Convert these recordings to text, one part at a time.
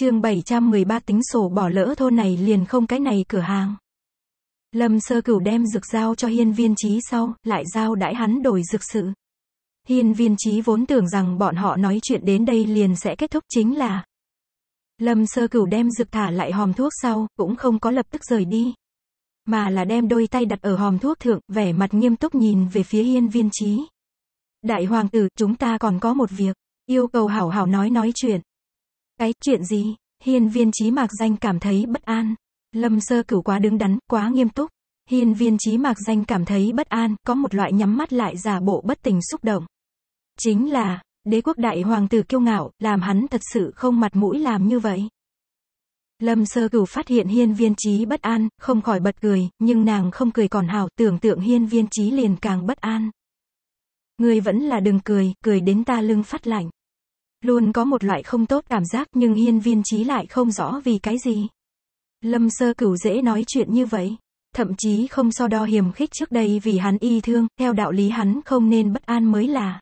chương 713 tính sổ bỏ lỡ thôn này liền không cái này cửa hàng. Lâm sơ cửu đem dược giao cho hiên viên trí sau, lại giao đãi hắn đổi dược sự. Hiên viên trí vốn tưởng rằng bọn họ nói chuyện đến đây liền sẽ kết thúc chính là. Lâm sơ cửu đem dược thả lại hòm thuốc sau, cũng không có lập tức rời đi. Mà là đem đôi tay đặt ở hòm thuốc thượng, vẻ mặt nghiêm túc nhìn về phía hiên viên trí. Đại hoàng tử, chúng ta còn có một việc, yêu cầu hảo hảo nói nói chuyện. Cái chuyện gì? Hiên viên trí mạc danh cảm thấy bất an. Lâm sơ cửu quá đứng đắn, quá nghiêm túc. Hiên viên trí mạc danh cảm thấy bất an, có một loại nhắm mắt lại giả bộ bất tình xúc động. Chính là, đế quốc đại hoàng tử kiêu ngạo, làm hắn thật sự không mặt mũi làm như vậy. Lâm sơ cửu phát hiện hiên viên trí bất an, không khỏi bật cười, nhưng nàng không cười còn hào, tưởng tượng hiên viên trí liền càng bất an. Người vẫn là đừng cười, cười đến ta lưng phát lạnh. Luôn có một loại không tốt cảm giác nhưng hiên viên trí lại không rõ vì cái gì. Lâm sơ cửu dễ nói chuyện như vậy. Thậm chí không so đo hiểm khích trước đây vì hắn y thương, theo đạo lý hắn không nên bất an mới là.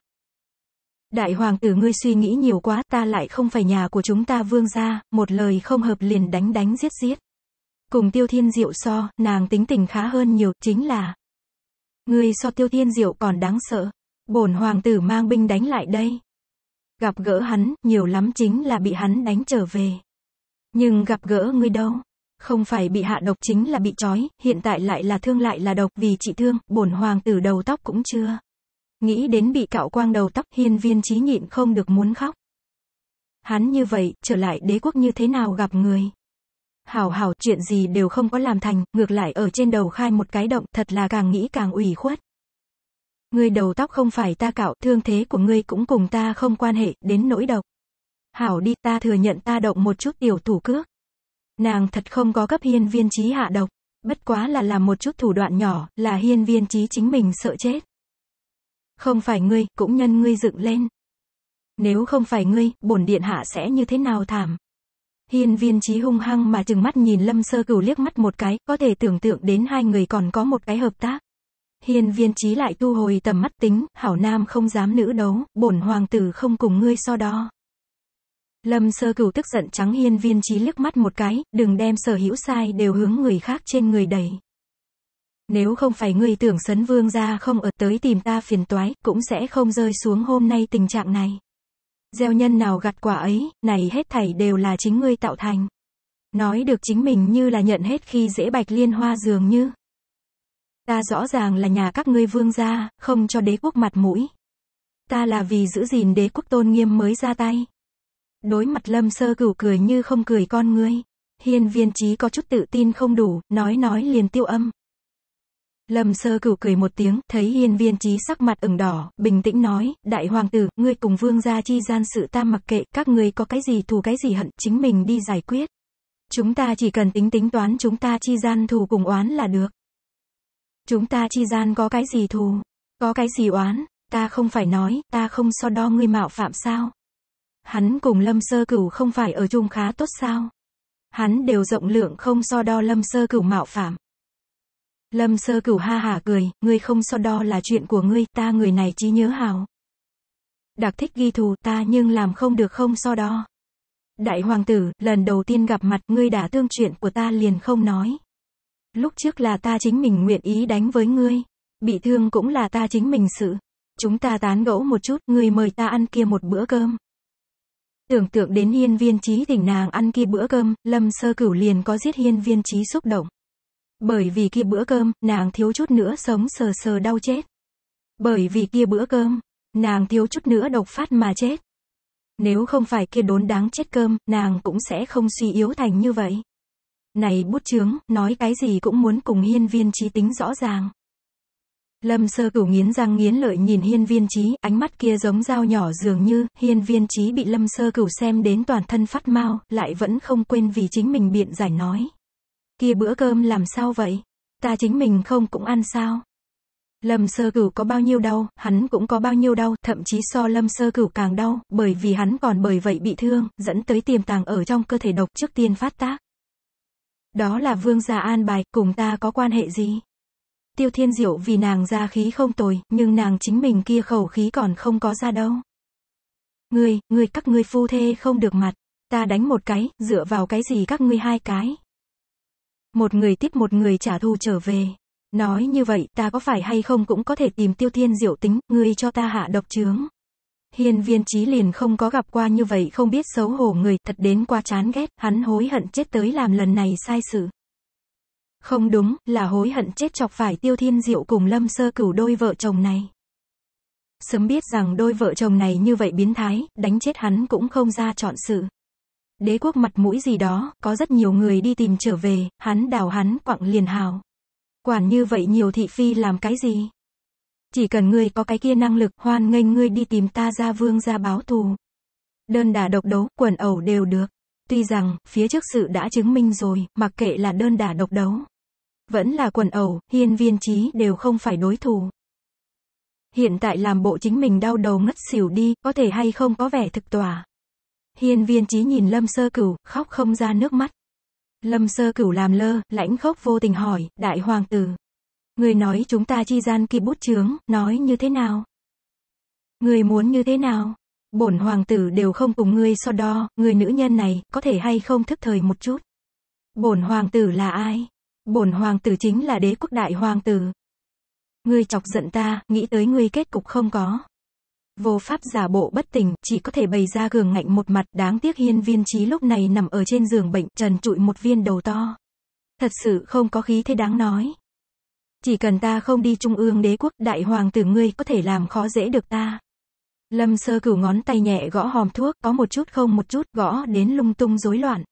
Đại hoàng tử ngươi suy nghĩ nhiều quá ta lại không phải nhà của chúng ta vương gia, một lời không hợp liền đánh đánh giết giết. Cùng tiêu thiên diệu so, nàng tính tình khá hơn nhiều, chính là. Ngươi so tiêu thiên diệu còn đáng sợ. bổn hoàng tử mang binh đánh lại đây. Gặp gỡ hắn, nhiều lắm chính là bị hắn đánh trở về. Nhưng gặp gỡ ngươi đâu? Không phải bị hạ độc chính là bị trói, hiện tại lại là thương lại là độc vì chị thương, bổn hoàng tử đầu tóc cũng chưa. Nghĩ đến bị cạo quang đầu tóc hiên viên trí nhịn không được muốn khóc. Hắn như vậy, trở lại đế quốc như thế nào gặp người? Hảo hảo chuyện gì đều không có làm thành, ngược lại ở trên đầu khai một cái động thật là càng nghĩ càng ủy khuất. Ngươi đầu tóc không phải ta cạo, thương thế của ngươi cũng cùng ta không quan hệ, đến nỗi độc. Hảo đi, ta thừa nhận ta động một chút tiểu thủ cước. Nàng thật không có cấp hiên viên trí hạ độc, bất quá là làm một chút thủ đoạn nhỏ, là hiên viên trí chính mình sợ chết. Không phải ngươi, cũng nhân ngươi dựng lên. Nếu không phải ngươi, bổn điện hạ sẽ như thế nào thảm? Hiên viên trí hung hăng mà chừng mắt nhìn lâm sơ cửu liếc mắt một cái, có thể tưởng tượng đến hai người còn có một cái hợp tác hiên viên trí lại tu hồi tầm mắt tính, hảo nam không dám nữ đấu, bổn hoàng tử không cùng ngươi so đo. Lâm sơ cửu tức giận trắng hiên viên trí liếc mắt một cái, đừng đem sở hữu sai đều hướng người khác trên người đẩy. Nếu không phải ngươi tưởng sấn vương ra không ở tới tìm ta phiền toái, cũng sẽ không rơi xuống hôm nay tình trạng này. Gieo nhân nào gặt quả ấy, này hết thảy đều là chính ngươi tạo thành. Nói được chính mình như là nhận hết khi dễ bạch liên hoa dường như. Ta rõ ràng là nhà các ngươi vương gia, không cho đế quốc mặt mũi. Ta là vì giữ gìn đế quốc tôn nghiêm mới ra tay. Đối mặt lâm sơ cửu cười như không cười con ngươi. Hiên viên trí có chút tự tin không đủ, nói nói liền tiêu âm. Lâm sơ cửu cười một tiếng, thấy hiên viên trí sắc mặt ửng đỏ, bình tĩnh nói, đại hoàng tử, ngươi cùng vương gia chi gian sự ta mặc kệ, các ngươi có cái gì thù cái gì hận, chính mình đi giải quyết. Chúng ta chỉ cần tính tính toán chúng ta chi gian thù cùng oán là được. Chúng ta chi gian có cái gì thù? Có cái gì oán? Ta không phải nói, ta không so đo ngươi mạo phạm sao? Hắn cùng Lâm Sơ Cửu không phải ở chung khá tốt sao? Hắn đều rộng lượng không so đo Lâm Sơ Cửu mạo phạm. Lâm Sơ Cửu ha hả cười, ngươi không so đo là chuyện của ngươi, ta người này trí nhớ hào. Đặc thích ghi thù ta nhưng làm không được không so đo. Đại hoàng tử, lần đầu tiên gặp mặt ngươi đã tương chuyện của ta liền không nói. Lúc trước là ta chính mình nguyện ý đánh với ngươi. Bị thương cũng là ta chính mình sự. Chúng ta tán gẫu một chút, ngươi mời ta ăn kia một bữa cơm. Tưởng tượng đến hiên viên trí thỉnh nàng ăn kia bữa cơm, lâm sơ cửu liền có giết hiên viên trí xúc động. Bởi vì kia bữa cơm, nàng thiếu chút nữa sống sờ sờ đau chết. Bởi vì kia bữa cơm, nàng thiếu chút nữa độc phát mà chết. Nếu không phải kia đốn đáng chết cơm, nàng cũng sẽ không suy yếu thành như vậy. Này bút chướng, nói cái gì cũng muốn cùng hiên viên trí tính rõ ràng. Lâm sơ cửu nghiến răng nghiến lợi nhìn hiên viên trí, ánh mắt kia giống dao nhỏ dường như, hiên viên trí bị lâm sơ cửu xem đến toàn thân phát mau, lại vẫn không quên vì chính mình biện giải nói. Kia bữa cơm làm sao vậy? Ta chính mình không cũng ăn sao? Lâm sơ cửu có bao nhiêu đau, hắn cũng có bao nhiêu đau, thậm chí so lâm sơ cửu càng đau, bởi vì hắn còn bởi vậy bị thương, dẫn tới tiềm tàng ở trong cơ thể độc trước tiên phát tác. Đó là vương gia an bài, cùng ta có quan hệ gì? Tiêu thiên diệu vì nàng ra khí không tồi, nhưng nàng chính mình kia khẩu khí còn không có ra đâu. người, người các ngươi phu thê không được mặt, ta đánh một cái, dựa vào cái gì các ngươi hai cái? Một người tiếp một người trả thù trở về. Nói như vậy, ta có phải hay không cũng có thể tìm tiêu thiên diệu tính, ngươi cho ta hạ độc trướng. Hiên viên trí liền không có gặp qua như vậy không biết xấu hổ người, thật đến quá chán ghét, hắn hối hận chết tới làm lần này sai sự. Không đúng, là hối hận chết chọc phải tiêu thiên diệu cùng lâm sơ cửu đôi vợ chồng này. Sớm biết rằng đôi vợ chồng này như vậy biến thái, đánh chết hắn cũng không ra chọn sự. Đế quốc mặt mũi gì đó, có rất nhiều người đi tìm trở về, hắn đào hắn quặng liền hào. Quản như vậy nhiều thị phi làm cái gì? Chỉ cần ngươi có cái kia năng lực, hoan nghênh ngươi đi tìm ta ra vương ra báo thù. Đơn đả độc đấu, quần ẩu đều được. Tuy rằng, phía trước sự đã chứng minh rồi, mặc kệ là đơn đả độc đấu. Vẫn là quần ẩu, hiên viên trí đều không phải đối thủ. Hiện tại làm bộ chính mình đau đầu ngất xỉu đi, có thể hay không có vẻ thực tòa. Hiên viên trí nhìn lâm sơ cửu, khóc không ra nước mắt. Lâm sơ cửu làm lơ, lãnh khốc vô tình hỏi, đại hoàng tử, Người nói chúng ta chi gian kịp bút chướng, nói như thế nào? Người muốn như thế nào? Bổn hoàng tử đều không cùng ngươi so đo, người nữ nhân này, có thể hay không thức thời một chút? Bổn hoàng tử là ai? Bổn hoàng tử chính là đế quốc đại hoàng tử. Ngươi chọc giận ta, nghĩ tới ngươi kết cục không có. Vô pháp giả bộ bất tỉnh, chỉ có thể bày ra gường ngạnh một mặt, đáng tiếc hiên viên trí lúc này nằm ở trên giường bệnh, trần trụi một viên đầu to. Thật sự không có khí thế đáng nói. Chỉ cần ta không đi trung ương đế quốc, đại hoàng tử ngươi có thể làm khó dễ được ta. Lâm sơ cửu ngón tay nhẹ gõ hòm thuốc, có một chút không một chút, gõ đến lung tung rối loạn.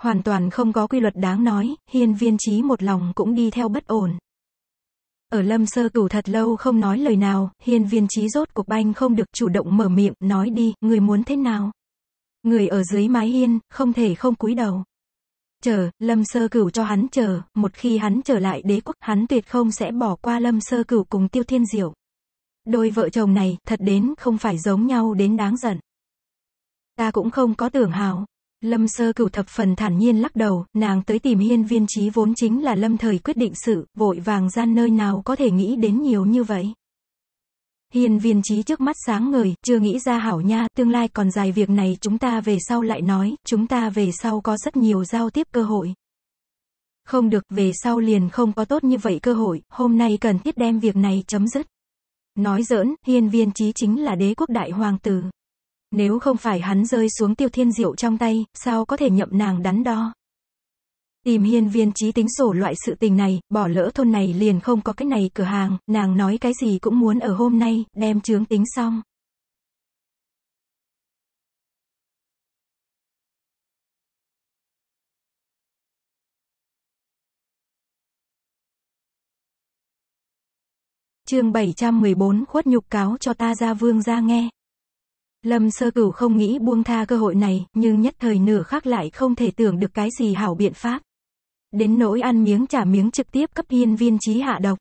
Hoàn toàn không có quy luật đáng nói, hiên viên trí một lòng cũng đi theo bất ổn. Ở lâm sơ cửu thật lâu không nói lời nào, hiên viên trí rốt cuộc banh không được chủ động mở miệng, nói đi, người muốn thế nào. Người ở dưới mái hiên, không thể không cúi đầu chờ, Lâm Sơ Cửu cho hắn chờ, một khi hắn trở lại đế quốc, hắn tuyệt không sẽ bỏ qua Lâm Sơ Cửu cùng Tiêu Thiên Diệu. Đôi vợ chồng này, thật đến không phải giống nhau đến đáng giận. Ta cũng không có tưởng hào. Lâm Sơ Cửu thập phần thản nhiên lắc đầu, nàng tới tìm hiên viên trí vốn chính là lâm thời quyết định sự, vội vàng gian nơi nào có thể nghĩ đến nhiều như vậy. Hiền viên trí trước mắt sáng ngời, chưa nghĩ ra hảo nha, tương lai còn dài việc này chúng ta về sau lại nói, chúng ta về sau có rất nhiều giao tiếp cơ hội. Không được, về sau liền không có tốt như vậy cơ hội, hôm nay cần thiết đem việc này chấm dứt. Nói giỡn, hiền viên trí chính là đế quốc đại hoàng tử. Nếu không phải hắn rơi xuống tiêu thiên diệu trong tay, sao có thể nhậm nàng đắn đo. Tìm hiên viên trí tính sổ loại sự tình này, bỏ lỡ thôn này liền không có cái này cửa hàng, nàng nói cái gì cũng muốn ở hôm nay, đem chướng tính xong. chương 714 khuất nhục cáo cho ta ra vương ra nghe. Lâm sơ cửu không nghĩ buông tha cơ hội này, nhưng nhất thời nửa khắc lại không thể tưởng được cái gì hảo biện pháp. Đến nỗi ăn miếng trả miếng trực tiếp cấp hiên viên trí hạ độc.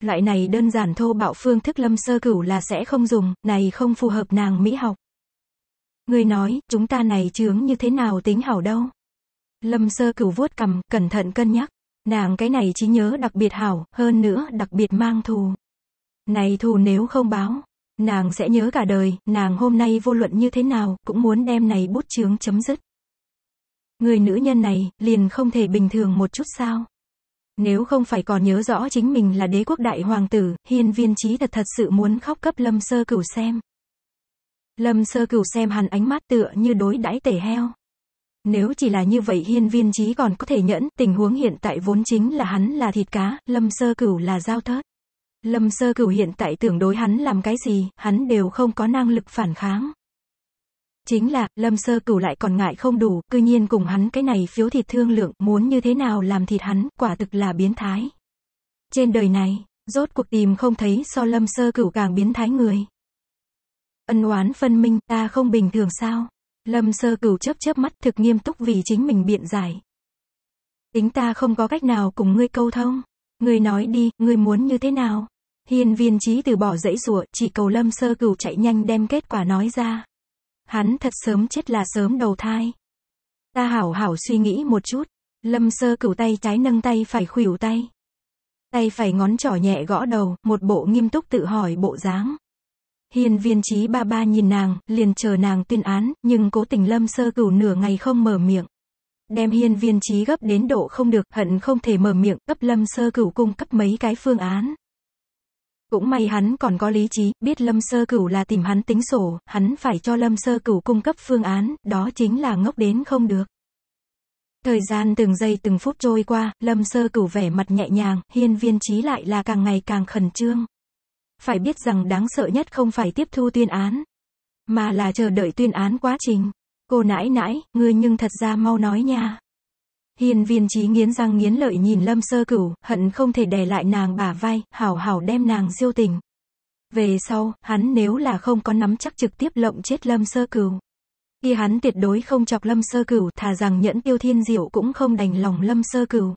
Loại này đơn giản thô bạo phương thức lâm sơ cửu là sẽ không dùng, này không phù hợp nàng mỹ học. Người nói, chúng ta này chướng như thế nào tính hảo đâu. Lâm sơ cửu vuốt cầm, cẩn thận cân nhắc. Nàng cái này trí nhớ đặc biệt hảo, hơn nữa đặc biệt mang thù. Này thù nếu không báo, nàng sẽ nhớ cả đời, nàng hôm nay vô luận như thế nào, cũng muốn đem này bút chướng chấm dứt. Người nữ nhân này, liền không thể bình thường một chút sao? Nếu không phải còn nhớ rõ chính mình là đế quốc đại hoàng tử, hiên viên trí thật thật sự muốn khóc cấp lâm sơ cửu xem. Lâm sơ cửu xem hắn ánh mắt tựa như đối đãi tể heo. Nếu chỉ là như vậy hiên viên trí còn có thể nhẫn, tình huống hiện tại vốn chính là hắn là thịt cá, lâm sơ cửu là dao thớt. Lâm sơ cửu hiện tại tưởng đối hắn làm cái gì, hắn đều không có năng lực phản kháng. Chính là, Lâm Sơ Cửu lại còn ngại không đủ, cư nhiên cùng hắn cái này phiếu thịt thương lượng, muốn như thế nào làm thịt hắn, quả thực là biến thái. Trên đời này, rốt cuộc tìm không thấy so Lâm Sơ Cửu càng biến thái người. Ân oán phân minh, ta không bình thường sao? Lâm Sơ Cửu chớp chớp mắt thực nghiêm túc vì chính mình biện giải. Tính ta không có cách nào cùng ngươi câu thông. Ngươi nói đi, ngươi muốn như thế nào? hiền viên trí từ bỏ dãy rủa chỉ cầu lâm sơ cửu chạy nhanh đem kết quả nói ra. Hắn thật sớm chết là sớm đầu thai. Ta hảo hảo suy nghĩ một chút. Lâm sơ cửu tay trái nâng tay phải khuỷu tay. Tay phải ngón trỏ nhẹ gõ đầu, một bộ nghiêm túc tự hỏi bộ dáng. Hiền viên trí ba ba nhìn nàng, liền chờ nàng tuyên án, nhưng cố tình lâm sơ cửu nửa ngày không mở miệng. Đem hiền viên trí gấp đến độ không được, hận không thể mở miệng, cấp lâm sơ cửu cung cấp mấy cái phương án. Cũng may hắn còn có lý trí, biết Lâm Sơ Cửu là tìm hắn tính sổ, hắn phải cho Lâm Sơ Cửu cung cấp phương án, đó chính là ngốc đến không được. Thời gian từng giây từng phút trôi qua, Lâm Sơ Cửu vẻ mặt nhẹ nhàng, hiên viên trí lại là càng ngày càng khẩn trương. Phải biết rằng đáng sợ nhất không phải tiếp thu tuyên án, mà là chờ đợi tuyên án quá trình. Cô nãi nãi, ngươi nhưng thật ra mau nói nha. Hiên viên trí nghiến răng nghiến lợi nhìn lâm sơ cửu, hận không thể đè lại nàng bả vai, hảo hảo đem nàng diêu tình. Về sau, hắn nếu là không có nắm chắc trực tiếp lộng chết lâm sơ cửu. Khi hắn tuyệt đối không chọc lâm sơ cửu, thà rằng nhẫn tiêu thiên diệu cũng không đành lòng lâm sơ cửu.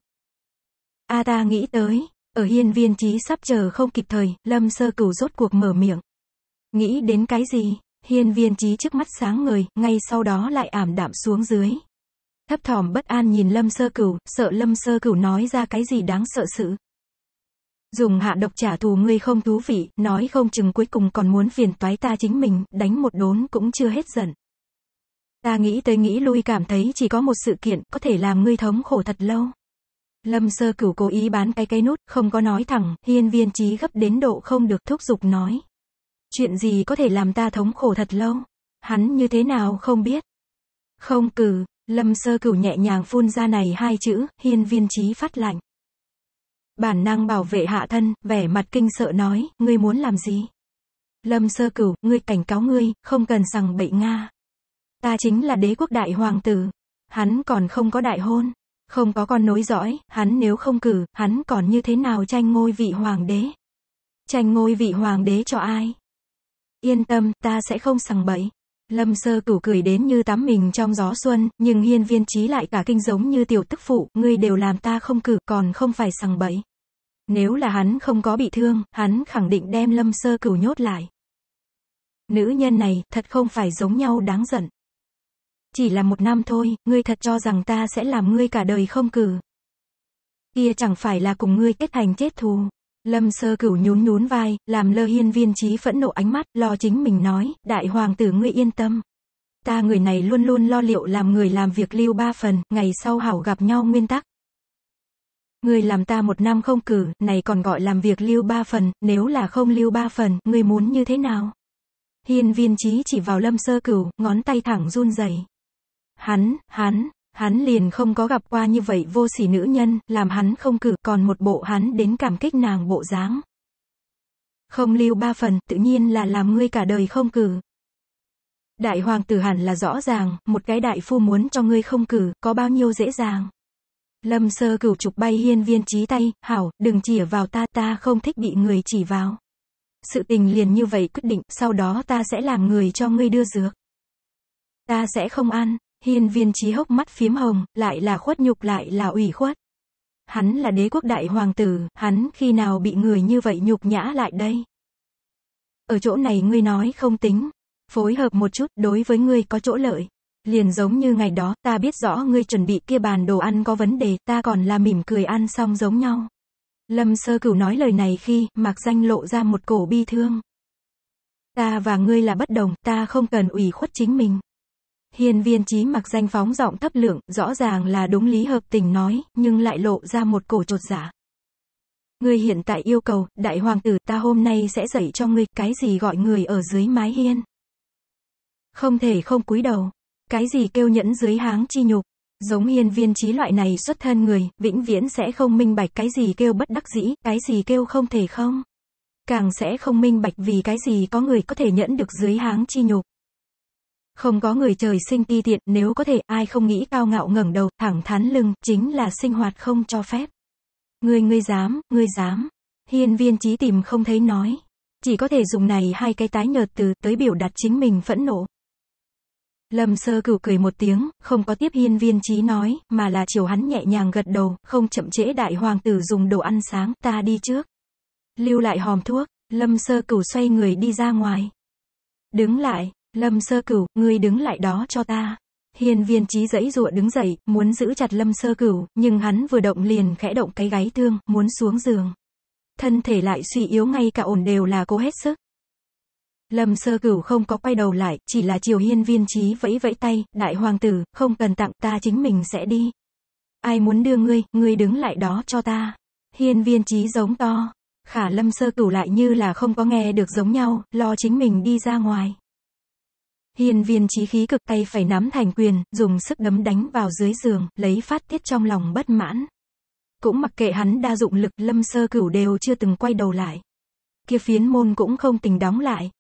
A ta nghĩ tới, ở hiên viên trí sắp chờ không kịp thời, lâm sơ cửu rốt cuộc mở miệng. Nghĩ đến cái gì? Hiên viên trí trước mắt sáng ngời, ngay sau đó lại ảm đạm xuống dưới thấp thỏm bất an nhìn lâm sơ cửu, sợ lâm sơ cửu nói ra cái gì đáng sợ sự. Dùng hạ độc trả thù ngươi không thú vị, nói không chừng cuối cùng còn muốn phiền toái ta chính mình, đánh một đốn cũng chưa hết giận. Ta nghĩ tới nghĩ lui cảm thấy chỉ có một sự kiện có thể làm ngươi thống khổ thật lâu. Lâm sơ cửu cố ý bán cái cây nút, không có nói thẳng, hiên viên trí gấp đến độ không được thúc giục nói. Chuyện gì có thể làm ta thống khổ thật lâu? Hắn như thế nào không biết? Không cử, Lâm sơ cửu nhẹ nhàng phun ra này hai chữ, hiên viên trí phát lạnh. Bản năng bảo vệ hạ thân, vẻ mặt kinh sợ nói, ngươi muốn làm gì? Lâm sơ cửu, ngươi cảnh cáo ngươi, không cần sằng bậy Nga. Ta chính là đế quốc đại hoàng tử. Hắn còn không có đại hôn, không có con nối dõi, hắn nếu không cử, hắn còn như thế nào tranh ngôi vị hoàng đế? Tranh ngôi vị hoàng đế cho ai? Yên tâm, ta sẽ không sằng bậy. Lâm sơ cửu cười đến như tắm mình trong gió xuân, nhưng hiên viên trí lại cả kinh giống như tiểu tức phụ, ngươi đều làm ta không cử, còn không phải sằng bậy. Nếu là hắn không có bị thương, hắn khẳng định đem lâm sơ cửu nhốt lại. Nữ nhân này, thật không phải giống nhau đáng giận. Chỉ là một năm thôi, ngươi thật cho rằng ta sẽ làm ngươi cả đời không cử. Kia chẳng phải là cùng ngươi kết thành chết thù. Lâm sơ cửu nhún nhún vai, làm lơ hiên viên trí phẫn nộ ánh mắt, lo chính mình nói, đại hoàng tử ngươi yên tâm. Ta người này luôn luôn lo liệu làm người làm việc lưu ba phần, ngày sau hảo gặp nhau nguyên tắc. Ngươi làm ta một năm không cử, này còn gọi làm việc lưu ba phần, nếu là không lưu ba phần, ngươi muốn như thế nào? Hiên viên trí chỉ vào lâm sơ cửu, ngón tay thẳng run rẩy. Hắn, hắn, hắn liền không có gặp qua như vậy vô sỉ nữ nhân, làm hắn không cử, còn một bộ hắn đến cảm kích nàng bộ dáng. Không lưu ba phần, tự nhiên là làm ngươi cả đời không cử. Đại hoàng tử hẳn là rõ ràng, một cái đại phu muốn cho ngươi không cử, có bao nhiêu dễ dàng. Lâm sơ cửu trục bay hiên viên trí tay, hảo, đừng chỉ vào ta, ta không thích bị người chỉ vào. Sự tình liền như vậy quyết định, sau đó ta sẽ làm người cho ngươi đưa dược. Ta sẽ không ăn. Hiên viên trí hốc mắt phím hồng, lại là khuất nhục lại là ủy khuất. Hắn là đế quốc đại hoàng tử, hắn khi nào bị người như vậy nhục nhã lại đây? Ở chỗ này ngươi nói không tính, phối hợp một chút đối với ngươi có chỗ lợi. Liền giống như ngày đó, ta biết rõ ngươi chuẩn bị kia bàn đồ ăn có vấn đề, ta còn là mỉm cười ăn xong giống nhau. Lâm sơ cửu nói lời này khi, mặc danh lộ ra một cổ bi thương. Ta và ngươi là bất đồng, ta không cần ủy khuất chính mình. Hiên viên trí mặc danh phóng giọng thấp lượng, rõ ràng là đúng lý hợp tình nói, nhưng lại lộ ra một cổ trột giả. Dạ. Ngươi hiện tại yêu cầu, đại hoàng tử ta hôm nay sẽ dạy cho ngươi, cái gì gọi người ở dưới mái hiên. Không thể không cúi đầu. Cái gì kêu nhẫn dưới háng chi nhục. Giống hiên viên trí loại này xuất thân người, vĩnh viễn sẽ không minh bạch cái gì kêu bất đắc dĩ, cái gì kêu không thể không. Càng sẽ không minh bạch vì cái gì có người có thể nhẫn được dưới háng chi nhục. Không có người trời sinh ti tiện, nếu có thể ai không nghĩ cao ngạo ngẩng đầu, thẳng thắn lưng, chính là sinh hoạt không cho phép. người ngươi dám, ngươi dám. Hiên viên trí tìm không thấy nói. Chỉ có thể dùng này hai cái tái nhợt từ tới biểu đặt chính mình phẫn nộ. Lâm sơ cửu cười một tiếng, không có tiếp hiên viên trí nói, mà là chiều hắn nhẹ nhàng gật đầu, không chậm trễ đại hoàng tử dùng đồ ăn sáng, ta đi trước. Lưu lại hòm thuốc, lâm sơ cửu xoay người đi ra ngoài. Đứng lại, Lâm sơ cửu, ngươi đứng lại đó cho ta. Hiên viên trí dãy rụa đứng dậy, muốn giữ chặt lâm sơ cửu, nhưng hắn vừa động liền khẽ động cái gáy thương, muốn xuống giường. Thân thể lại suy yếu ngay cả ổn đều là cố hết sức. Lâm sơ cửu không có quay đầu lại, chỉ là chiều hiên viên trí vẫy vẫy tay, đại hoàng tử, không cần tặng ta chính mình sẽ đi. Ai muốn đưa ngươi, ngươi đứng lại đó cho ta. Hiên viên trí giống to. Khả lâm sơ cửu lại như là không có nghe được giống nhau, lo chính mình đi ra ngoài. Hiên viên trí khí cực tay phải nắm thành quyền, dùng sức đấm đánh vào dưới giường, lấy phát tiết trong lòng bất mãn. Cũng mặc kệ hắn đa dụng lực lâm sơ cửu đều chưa từng quay đầu lại. Kia phiến môn cũng không tình đóng lại.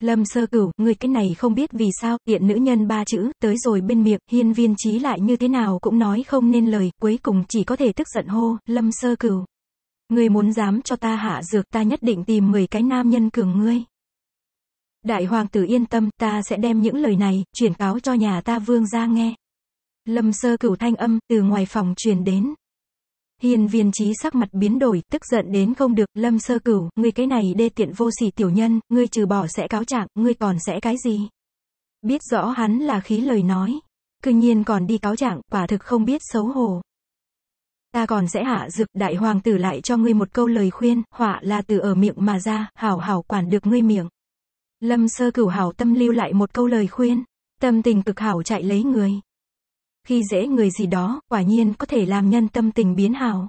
Lâm sơ cửu, người cái này không biết vì sao, điện nữ nhân ba chữ, tới rồi bên miệng, hiên viên trí lại như thế nào cũng nói không nên lời, cuối cùng chỉ có thể tức giận hô, lâm sơ cửu. Người muốn dám cho ta hạ dược ta nhất định tìm 10 cái nam nhân cường ngươi. Đại hoàng tử yên tâm, ta sẽ đem những lời này, chuyển cáo cho nhà ta vương ra nghe. Lâm sơ cửu thanh âm, từ ngoài phòng truyền đến. Hiền viên trí sắc mặt biến đổi, tức giận đến không được, lâm sơ cửu, ngươi cái này đê tiện vô sỉ tiểu nhân, ngươi trừ bỏ sẽ cáo trạng, ngươi còn sẽ cái gì? Biết rõ hắn là khí lời nói, cư nhiên còn đi cáo trạng, quả thực không biết xấu hổ. Ta còn sẽ hạ dực, đại hoàng tử lại cho ngươi một câu lời khuyên, họa là từ ở miệng mà ra, hảo hảo quản được ngươi miệng. Lâm sơ cửu hảo tâm lưu lại một câu lời khuyên. Tâm tình cực hảo chạy lấy người. Khi dễ người gì đó, quả nhiên có thể làm nhân tâm tình biến hảo.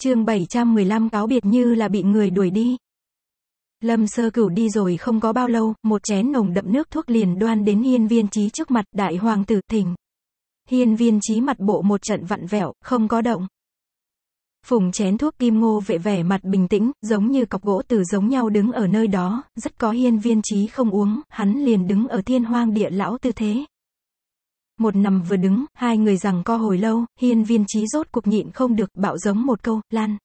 chương 715 cáo biệt như là bị người đuổi đi. Lâm sơ cửu đi rồi không có bao lâu, một chén nồng đậm nước thuốc liền đoan đến hiên viên trí trước mặt đại hoàng tử thỉnh. Hiên viên trí mặt bộ một trận vặn vẹo, không có động. Phùng chén thuốc kim ngô vệ vẻ mặt bình tĩnh, giống như cọc gỗ từ giống nhau đứng ở nơi đó, rất có hiên viên trí không uống, hắn liền đứng ở thiên hoang địa lão tư thế. Một nằm vừa đứng, hai người rằng co hồi lâu, hiên viên trí rốt cuộc nhịn không được, bạo giống một câu, lan.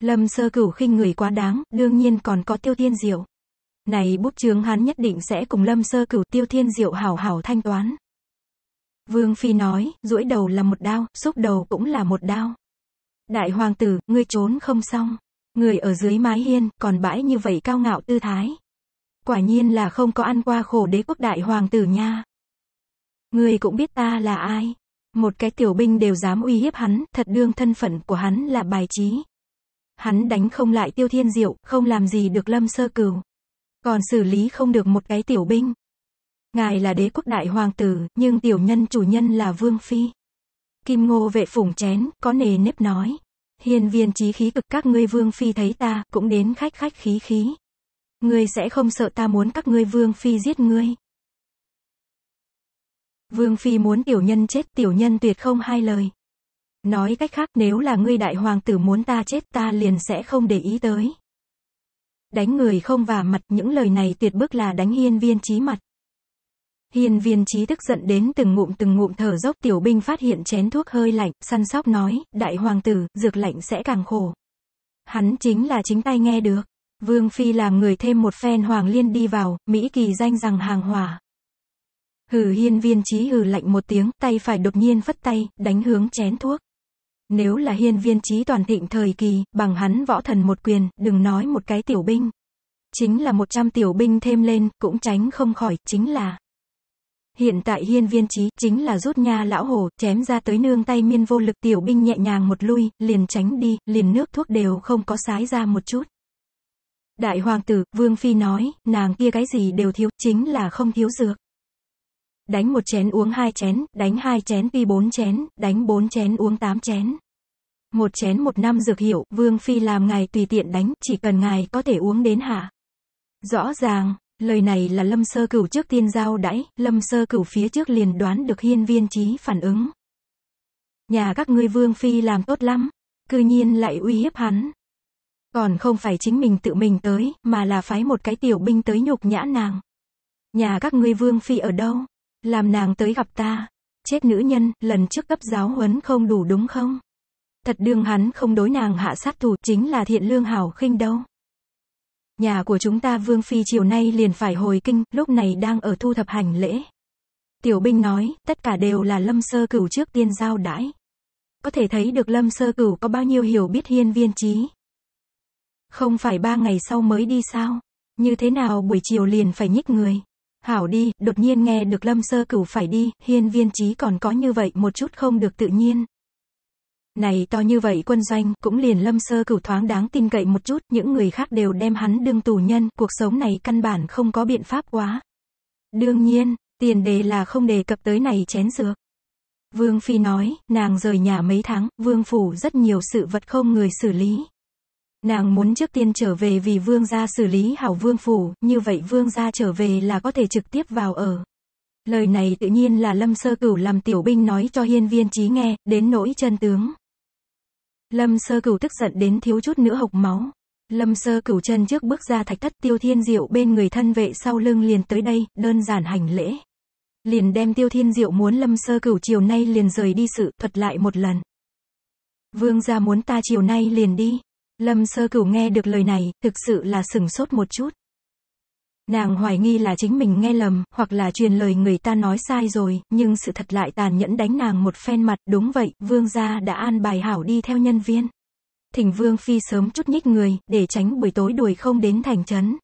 Lâm sơ cửu khinh người quá đáng, đương nhiên còn có tiêu thiên diệu. Này bút chướng hắn nhất định sẽ cùng lâm sơ cửu tiêu thiên diệu hảo hảo thanh toán. Vương Phi nói, duỗi đầu là một đao, xúc đầu cũng là một đao. Đại hoàng tử, ngươi trốn không xong. Người ở dưới mái hiên, còn bãi như vậy cao ngạo tư thái. Quả nhiên là không có ăn qua khổ đế quốc đại hoàng tử nha. Ngươi cũng biết ta là ai. Một cái tiểu binh đều dám uy hiếp hắn, thật đương thân phận của hắn là bài trí. Hắn đánh không lại tiêu thiên diệu, không làm gì được lâm sơ cửu. Còn xử lý không được một cái tiểu binh. Ngài là đế quốc đại hoàng tử, nhưng tiểu nhân chủ nhân là vương phi. Kim ngô vệ phủng chén, có nề nếp nói. Hiền viên trí khí cực các ngươi vương phi thấy ta, cũng đến khách khách khí khí. Ngươi sẽ không sợ ta muốn các ngươi vương phi giết ngươi. Vương phi muốn tiểu nhân chết, tiểu nhân tuyệt không hai lời. Nói cách khác, nếu là ngươi đại hoàng tử muốn ta chết ta liền sẽ không để ý tới. Đánh người không vả mặt những lời này tuyệt bức là đánh hiên viên trí mặt. Hiên viên trí tức giận đến từng ngụm từng ngụm thở dốc tiểu binh phát hiện chén thuốc hơi lạnh, săn sóc nói, đại hoàng tử, dược lạnh sẽ càng khổ. Hắn chính là chính tay nghe được. Vương Phi làm người thêm một phen hoàng liên đi vào, Mỹ kỳ danh rằng hàng hỏa. Hử hiên viên trí hử lạnh một tiếng, tay phải đột nhiên phất tay, đánh hướng chén thuốc. Nếu là hiên viên trí toàn thịnh thời kỳ, bằng hắn võ thần một quyền, đừng nói một cái tiểu binh. Chính là một trăm tiểu binh thêm lên, cũng tránh không khỏi, chính là Hiện tại hiên viên trí chính là rút nha lão hổ, chém ra tới nương tay miên vô lực tiểu binh nhẹ nhàng một lui, liền tránh đi, liền nước thuốc đều không có sái ra một chút. Đại hoàng tử, vương phi nói, nàng kia cái gì đều thiếu, chính là không thiếu dược. Đánh một chén uống hai chén, đánh hai chén pi bốn chén, đánh bốn chén uống tám chén. Một chén một năm dược hiệu, vương phi làm ngài tùy tiện đánh, chỉ cần ngài có thể uống đến hạ. Rõ ràng, Lời này là Lâm Sơ Cửu trước tiên giao đãi, Lâm Sơ Cửu phía trước liền đoán được hiên viên trí phản ứng. Nhà các ngươi vương phi làm tốt lắm, cư nhiên lại uy hiếp hắn. Còn không phải chính mình tự mình tới, mà là phái một cái tiểu binh tới nhục nhã nàng. Nhà các ngươi vương phi ở đâu? Làm nàng tới gặp ta. Chết nữ nhân, lần trước cấp giáo huấn không đủ đúng không? Thật đương hắn không đối nàng hạ sát thủ chính là thiện lương hảo khinh đâu. Nhà của chúng ta Vương Phi chiều nay liền phải hồi kinh, lúc này đang ở thu thập hành lễ. Tiểu binh nói, tất cả đều là lâm sơ cửu trước tiên giao đãi. Có thể thấy được lâm sơ cửu có bao nhiêu hiểu biết hiên viên trí. Không phải ba ngày sau mới đi sao? Như thế nào buổi chiều liền phải nhích người? Hảo đi, đột nhiên nghe được lâm sơ cửu phải đi, hiên viên trí còn có như vậy một chút không được tự nhiên. Này to như vậy quân doanh, cũng liền lâm sơ cửu thoáng đáng tin cậy một chút, những người khác đều đem hắn đương tù nhân, cuộc sống này căn bản không có biện pháp quá. Đương nhiên, tiền đề là không đề cập tới này chén dược. Vương Phi nói, nàng rời nhà mấy tháng, vương phủ rất nhiều sự vật không người xử lý. Nàng muốn trước tiên trở về vì vương gia xử lý hảo vương phủ, như vậy vương gia trở về là có thể trực tiếp vào ở. Lời này tự nhiên là lâm sơ cửu làm tiểu binh nói cho hiên viên trí nghe, đến nỗi chân tướng. Lâm sơ cửu tức giận đến thiếu chút nữa hộc máu. Lâm sơ cửu chân trước bước ra thạch thất tiêu thiên diệu bên người thân vệ sau lưng liền tới đây, đơn giản hành lễ. Liền đem tiêu thiên diệu muốn lâm sơ cửu chiều nay liền rời đi sự thuật lại một lần. Vương gia muốn ta chiều nay liền đi. Lâm sơ cửu nghe được lời này, thực sự là sừng sốt một chút. Nàng hoài nghi là chính mình nghe lầm, hoặc là truyền lời người ta nói sai rồi, nhưng sự thật lại tàn nhẫn đánh nàng một phen mặt, đúng vậy, vương gia đã an bài hảo đi theo nhân viên. Thỉnh vương phi sớm chút nhích người, để tránh buổi tối đuổi không đến thành trấn.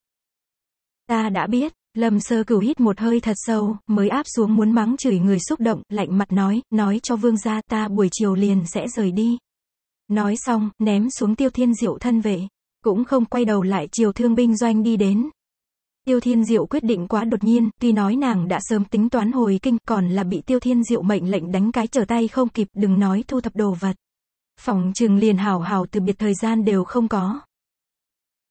Ta đã biết, lâm sơ cửu hít một hơi thật sâu, mới áp xuống muốn mắng chửi người xúc động, lạnh mặt nói, nói cho vương gia ta buổi chiều liền sẽ rời đi. Nói xong, ném xuống tiêu thiên diệu thân vệ, cũng không quay đầu lại chiều thương binh doanh đi đến, Tiêu Thiên Diệu quyết định quá đột nhiên, tuy nói nàng đã sớm tính toán hồi kinh, còn là bị Tiêu Thiên Diệu mệnh lệnh đánh cái trở tay không kịp, đừng nói thu thập đồ vật. Phòng trường liền hào hào từ biệt thời gian đều không có.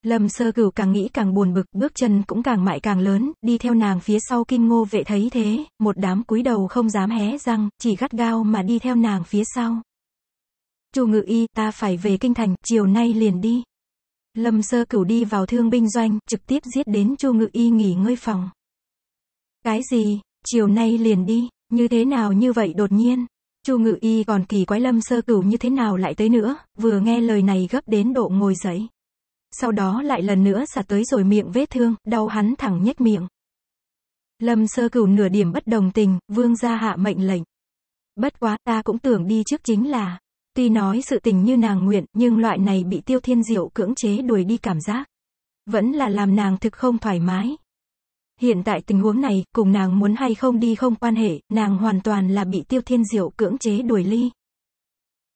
Lâm sơ cửu càng nghĩ càng buồn bực, bước chân cũng càng mại càng lớn, đi theo nàng phía sau kim ngô vệ thấy thế, một đám cúi đầu không dám hé răng, chỉ gắt gao mà đi theo nàng phía sau. Chu ngự y, ta phải về kinh thành, chiều nay liền đi. Lâm Sơ Cửu đi vào thương binh doanh, trực tiếp giết đến Chu Ngự Y nghỉ ngơi phòng. Cái gì, chiều nay liền đi, như thế nào như vậy đột nhiên? Chu Ngự Y còn kỳ quái Lâm Sơ Cửu như thế nào lại tới nữa, vừa nghe lời này gấp đến độ ngồi dậy. Sau đó lại lần nữa xả tới rồi miệng vết thương, đau hắn thẳng nhếch miệng. Lâm Sơ Cửu nửa điểm bất đồng tình, vương gia hạ mệnh lệnh. Bất quá, ta cũng tưởng đi trước chính là Tuy nói sự tình như nàng nguyện, nhưng loại này bị tiêu thiên diệu cưỡng chế đuổi đi cảm giác. Vẫn là làm nàng thực không thoải mái. Hiện tại tình huống này, cùng nàng muốn hay không đi không quan hệ, nàng hoàn toàn là bị tiêu thiên diệu cưỡng chế đuổi ly.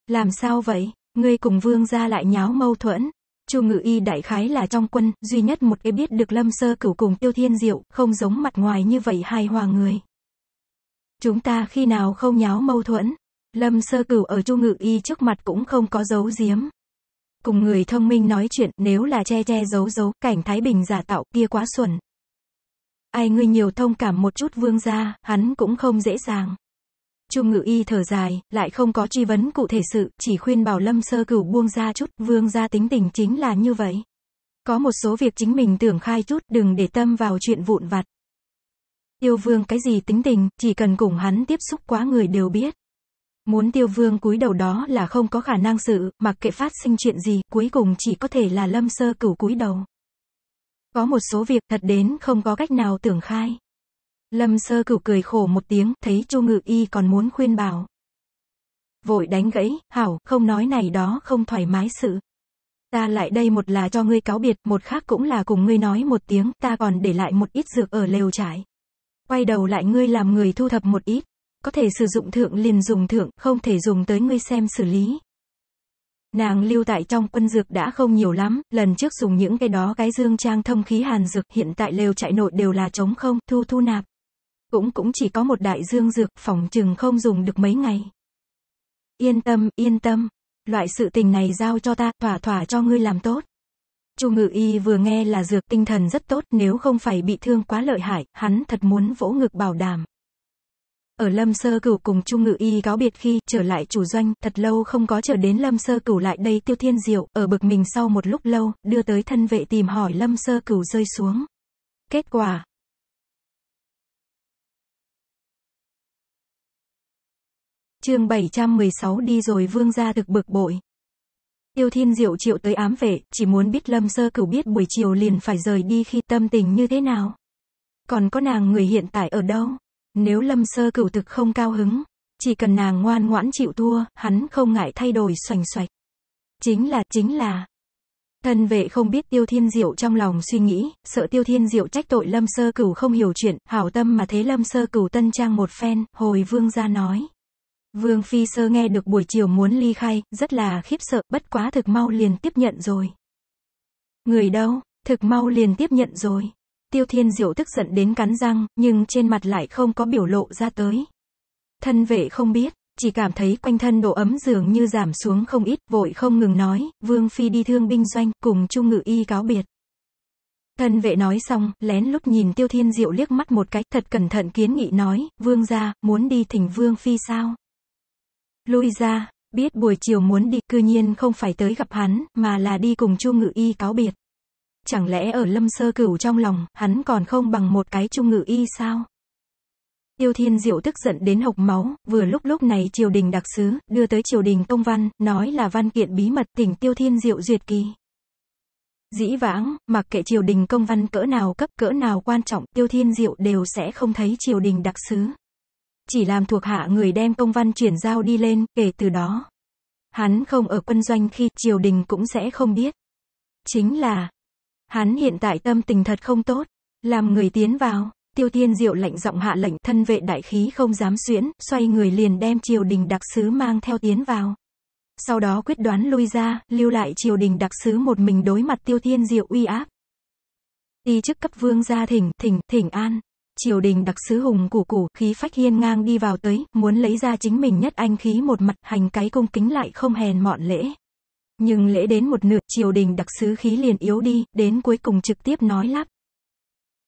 Làm sao vậy? Ngươi cùng vương gia lại nháo mâu thuẫn. Chu ngự y đại khái là trong quân, duy nhất một cái biết được lâm sơ cửu cùng tiêu thiên diệu, không giống mặt ngoài như vậy hài hòa người. Chúng ta khi nào không nháo mâu thuẫn? Lâm Sơ Cửu ở Chu Ngự Y trước mặt cũng không có giấu giếm. Cùng người thông minh nói chuyện nếu là che che giấu giấu, cảnh Thái Bình giả tạo kia quá xuẩn. Ai ngươi nhiều thông cảm một chút vương gia, hắn cũng không dễ dàng. Chu Ngự Y thở dài, lại không có truy vấn cụ thể sự, chỉ khuyên bảo Lâm Sơ Cửu buông ra chút, vương gia tính tình chính là như vậy. Có một số việc chính mình tưởng khai chút, đừng để tâm vào chuyện vụn vặt. Tiêu vương cái gì tính tình, chỉ cần cùng hắn tiếp xúc quá người đều biết. Muốn tiêu vương cúi đầu đó là không có khả năng sự, mặc kệ phát sinh chuyện gì, cuối cùng chỉ có thể là lâm sơ cửu cúi đầu. Có một số việc thật đến không có cách nào tưởng khai. Lâm sơ cửu cười khổ một tiếng, thấy chu ngự y còn muốn khuyên bảo. Vội đánh gãy, hảo, không nói này đó, không thoải mái sự. Ta lại đây một là cho ngươi cáo biệt, một khác cũng là cùng ngươi nói một tiếng, ta còn để lại một ít dược ở lều trải. Quay đầu lại ngươi làm người thu thập một ít có thể sử dụng thượng liền dùng thượng, không thể dùng tới ngươi xem xử lý. Nàng lưu tại trong quân dược đã không nhiều lắm, lần trước dùng những cái đó cái dương trang thông khí hàn dược, hiện tại lều chạy nội đều là trống không, thu thu nạp. Cũng cũng chỉ có một đại dương dược, phòng chừng không dùng được mấy ngày. Yên tâm, yên tâm, loại sự tình này giao cho ta, thỏa thỏa cho ngươi làm tốt. Chu Ngự Y vừa nghe là dược tinh thần rất tốt, nếu không phải bị thương quá lợi hại, hắn thật muốn vỗ ngực bảo đảm. Ở Lâm Sơ Cửu cùng Trung Ngự Y cáo biệt khi trở lại chủ doanh, thật lâu không có trở đến Lâm Sơ Cửu lại đây Tiêu Thiên Diệu, ở bực mình sau một lúc lâu, đưa tới thân vệ tìm hỏi Lâm Sơ Cửu rơi xuống. Kết quả chương 716 đi rồi vương gia thực bực bội. Tiêu Thiên Diệu triệu tới ám vệ, chỉ muốn biết Lâm Sơ Cửu biết buổi chiều liền phải rời đi khi tâm tình như thế nào. Còn có nàng người hiện tại ở đâu? Nếu lâm sơ cửu thực không cao hứng, chỉ cần nàng ngoan ngoãn chịu thua, hắn không ngại thay đổi xoành xoạch. Chính là, chính là. Thân vệ không biết tiêu thiên diệu trong lòng suy nghĩ, sợ tiêu thiên diệu trách tội lâm sơ cửu không hiểu chuyện, hảo tâm mà thế lâm sơ cửu tân trang một phen, hồi vương ra nói. Vương Phi Sơ nghe được buổi chiều muốn ly khai, rất là khiếp sợ, bất quá thực mau liền tiếp nhận rồi. Người đâu, thực mau liền tiếp nhận rồi. Tiêu Thiên Diệu tức giận đến cắn răng, nhưng trên mặt lại không có biểu lộ ra tới. Thân vệ không biết, chỉ cảm thấy quanh thân độ ấm dường như giảm xuống không ít, vội không ngừng nói, Vương Phi đi thương binh doanh, cùng Chu Ngự Y cáo biệt. Thân vệ nói xong, lén lúc nhìn Tiêu Thiên Diệu liếc mắt một cách thật cẩn thận kiến nghị nói, Vương ra, muốn đi thỉnh Vương Phi sao? Lui ra, biết buổi chiều muốn đi, cư nhiên không phải tới gặp hắn, mà là đi cùng Chu Ngự Y cáo biệt chẳng lẽ ở lâm sơ cửu trong lòng, hắn còn không bằng một cái trung ngự y sao? Tiêu Thiên Diệu tức giận đến hộc máu, vừa lúc lúc này triều đình đặc sứ, đưa tới triều đình công văn, nói là văn kiện bí mật tỉnh Tiêu Thiên Diệu duyệt kỳ. Dĩ vãng, mặc kệ triều đình công văn cỡ nào cấp cỡ nào quan trọng, Tiêu Thiên Diệu đều sẽ không thấy triều đình đặc sứ. Chỉ làm thuộc hạ người đem công văn chuyển giao đi lên, kể từ đó. Hắn không ở quân doanh khi triều đình cũng sẽ không biết. Chính là, Hắn hiện tại tâm tình thật không tốt. Làm người tiến vào, tiêu thiên diệu lạnh giọng hạ lệnh thân vệ đại khí không dám xuyễn, xoay người liền đem triều đình đặc sứ mang theo tiến vào. Sau đó quyết đoán lui ra, lưu lại triều đình đặc sứ một mình đối mặt tiêu thiên diệu uy áp. Đi chức cấp vương gia thỉnh, thỉnh, thỉnh an. Triều đình đặc sứ hùng củ củ, khí phách hiên ngang đi vào tới, muốn lấy ra chính mình nhất anh khí một mặt, hành cái cung kính lại không hèn mọn lễ. Nhưng lễ đến một nửa, triều đình đặc sứ khí liền yếu đi, đến cuối cùng trực tiếp nói lắp.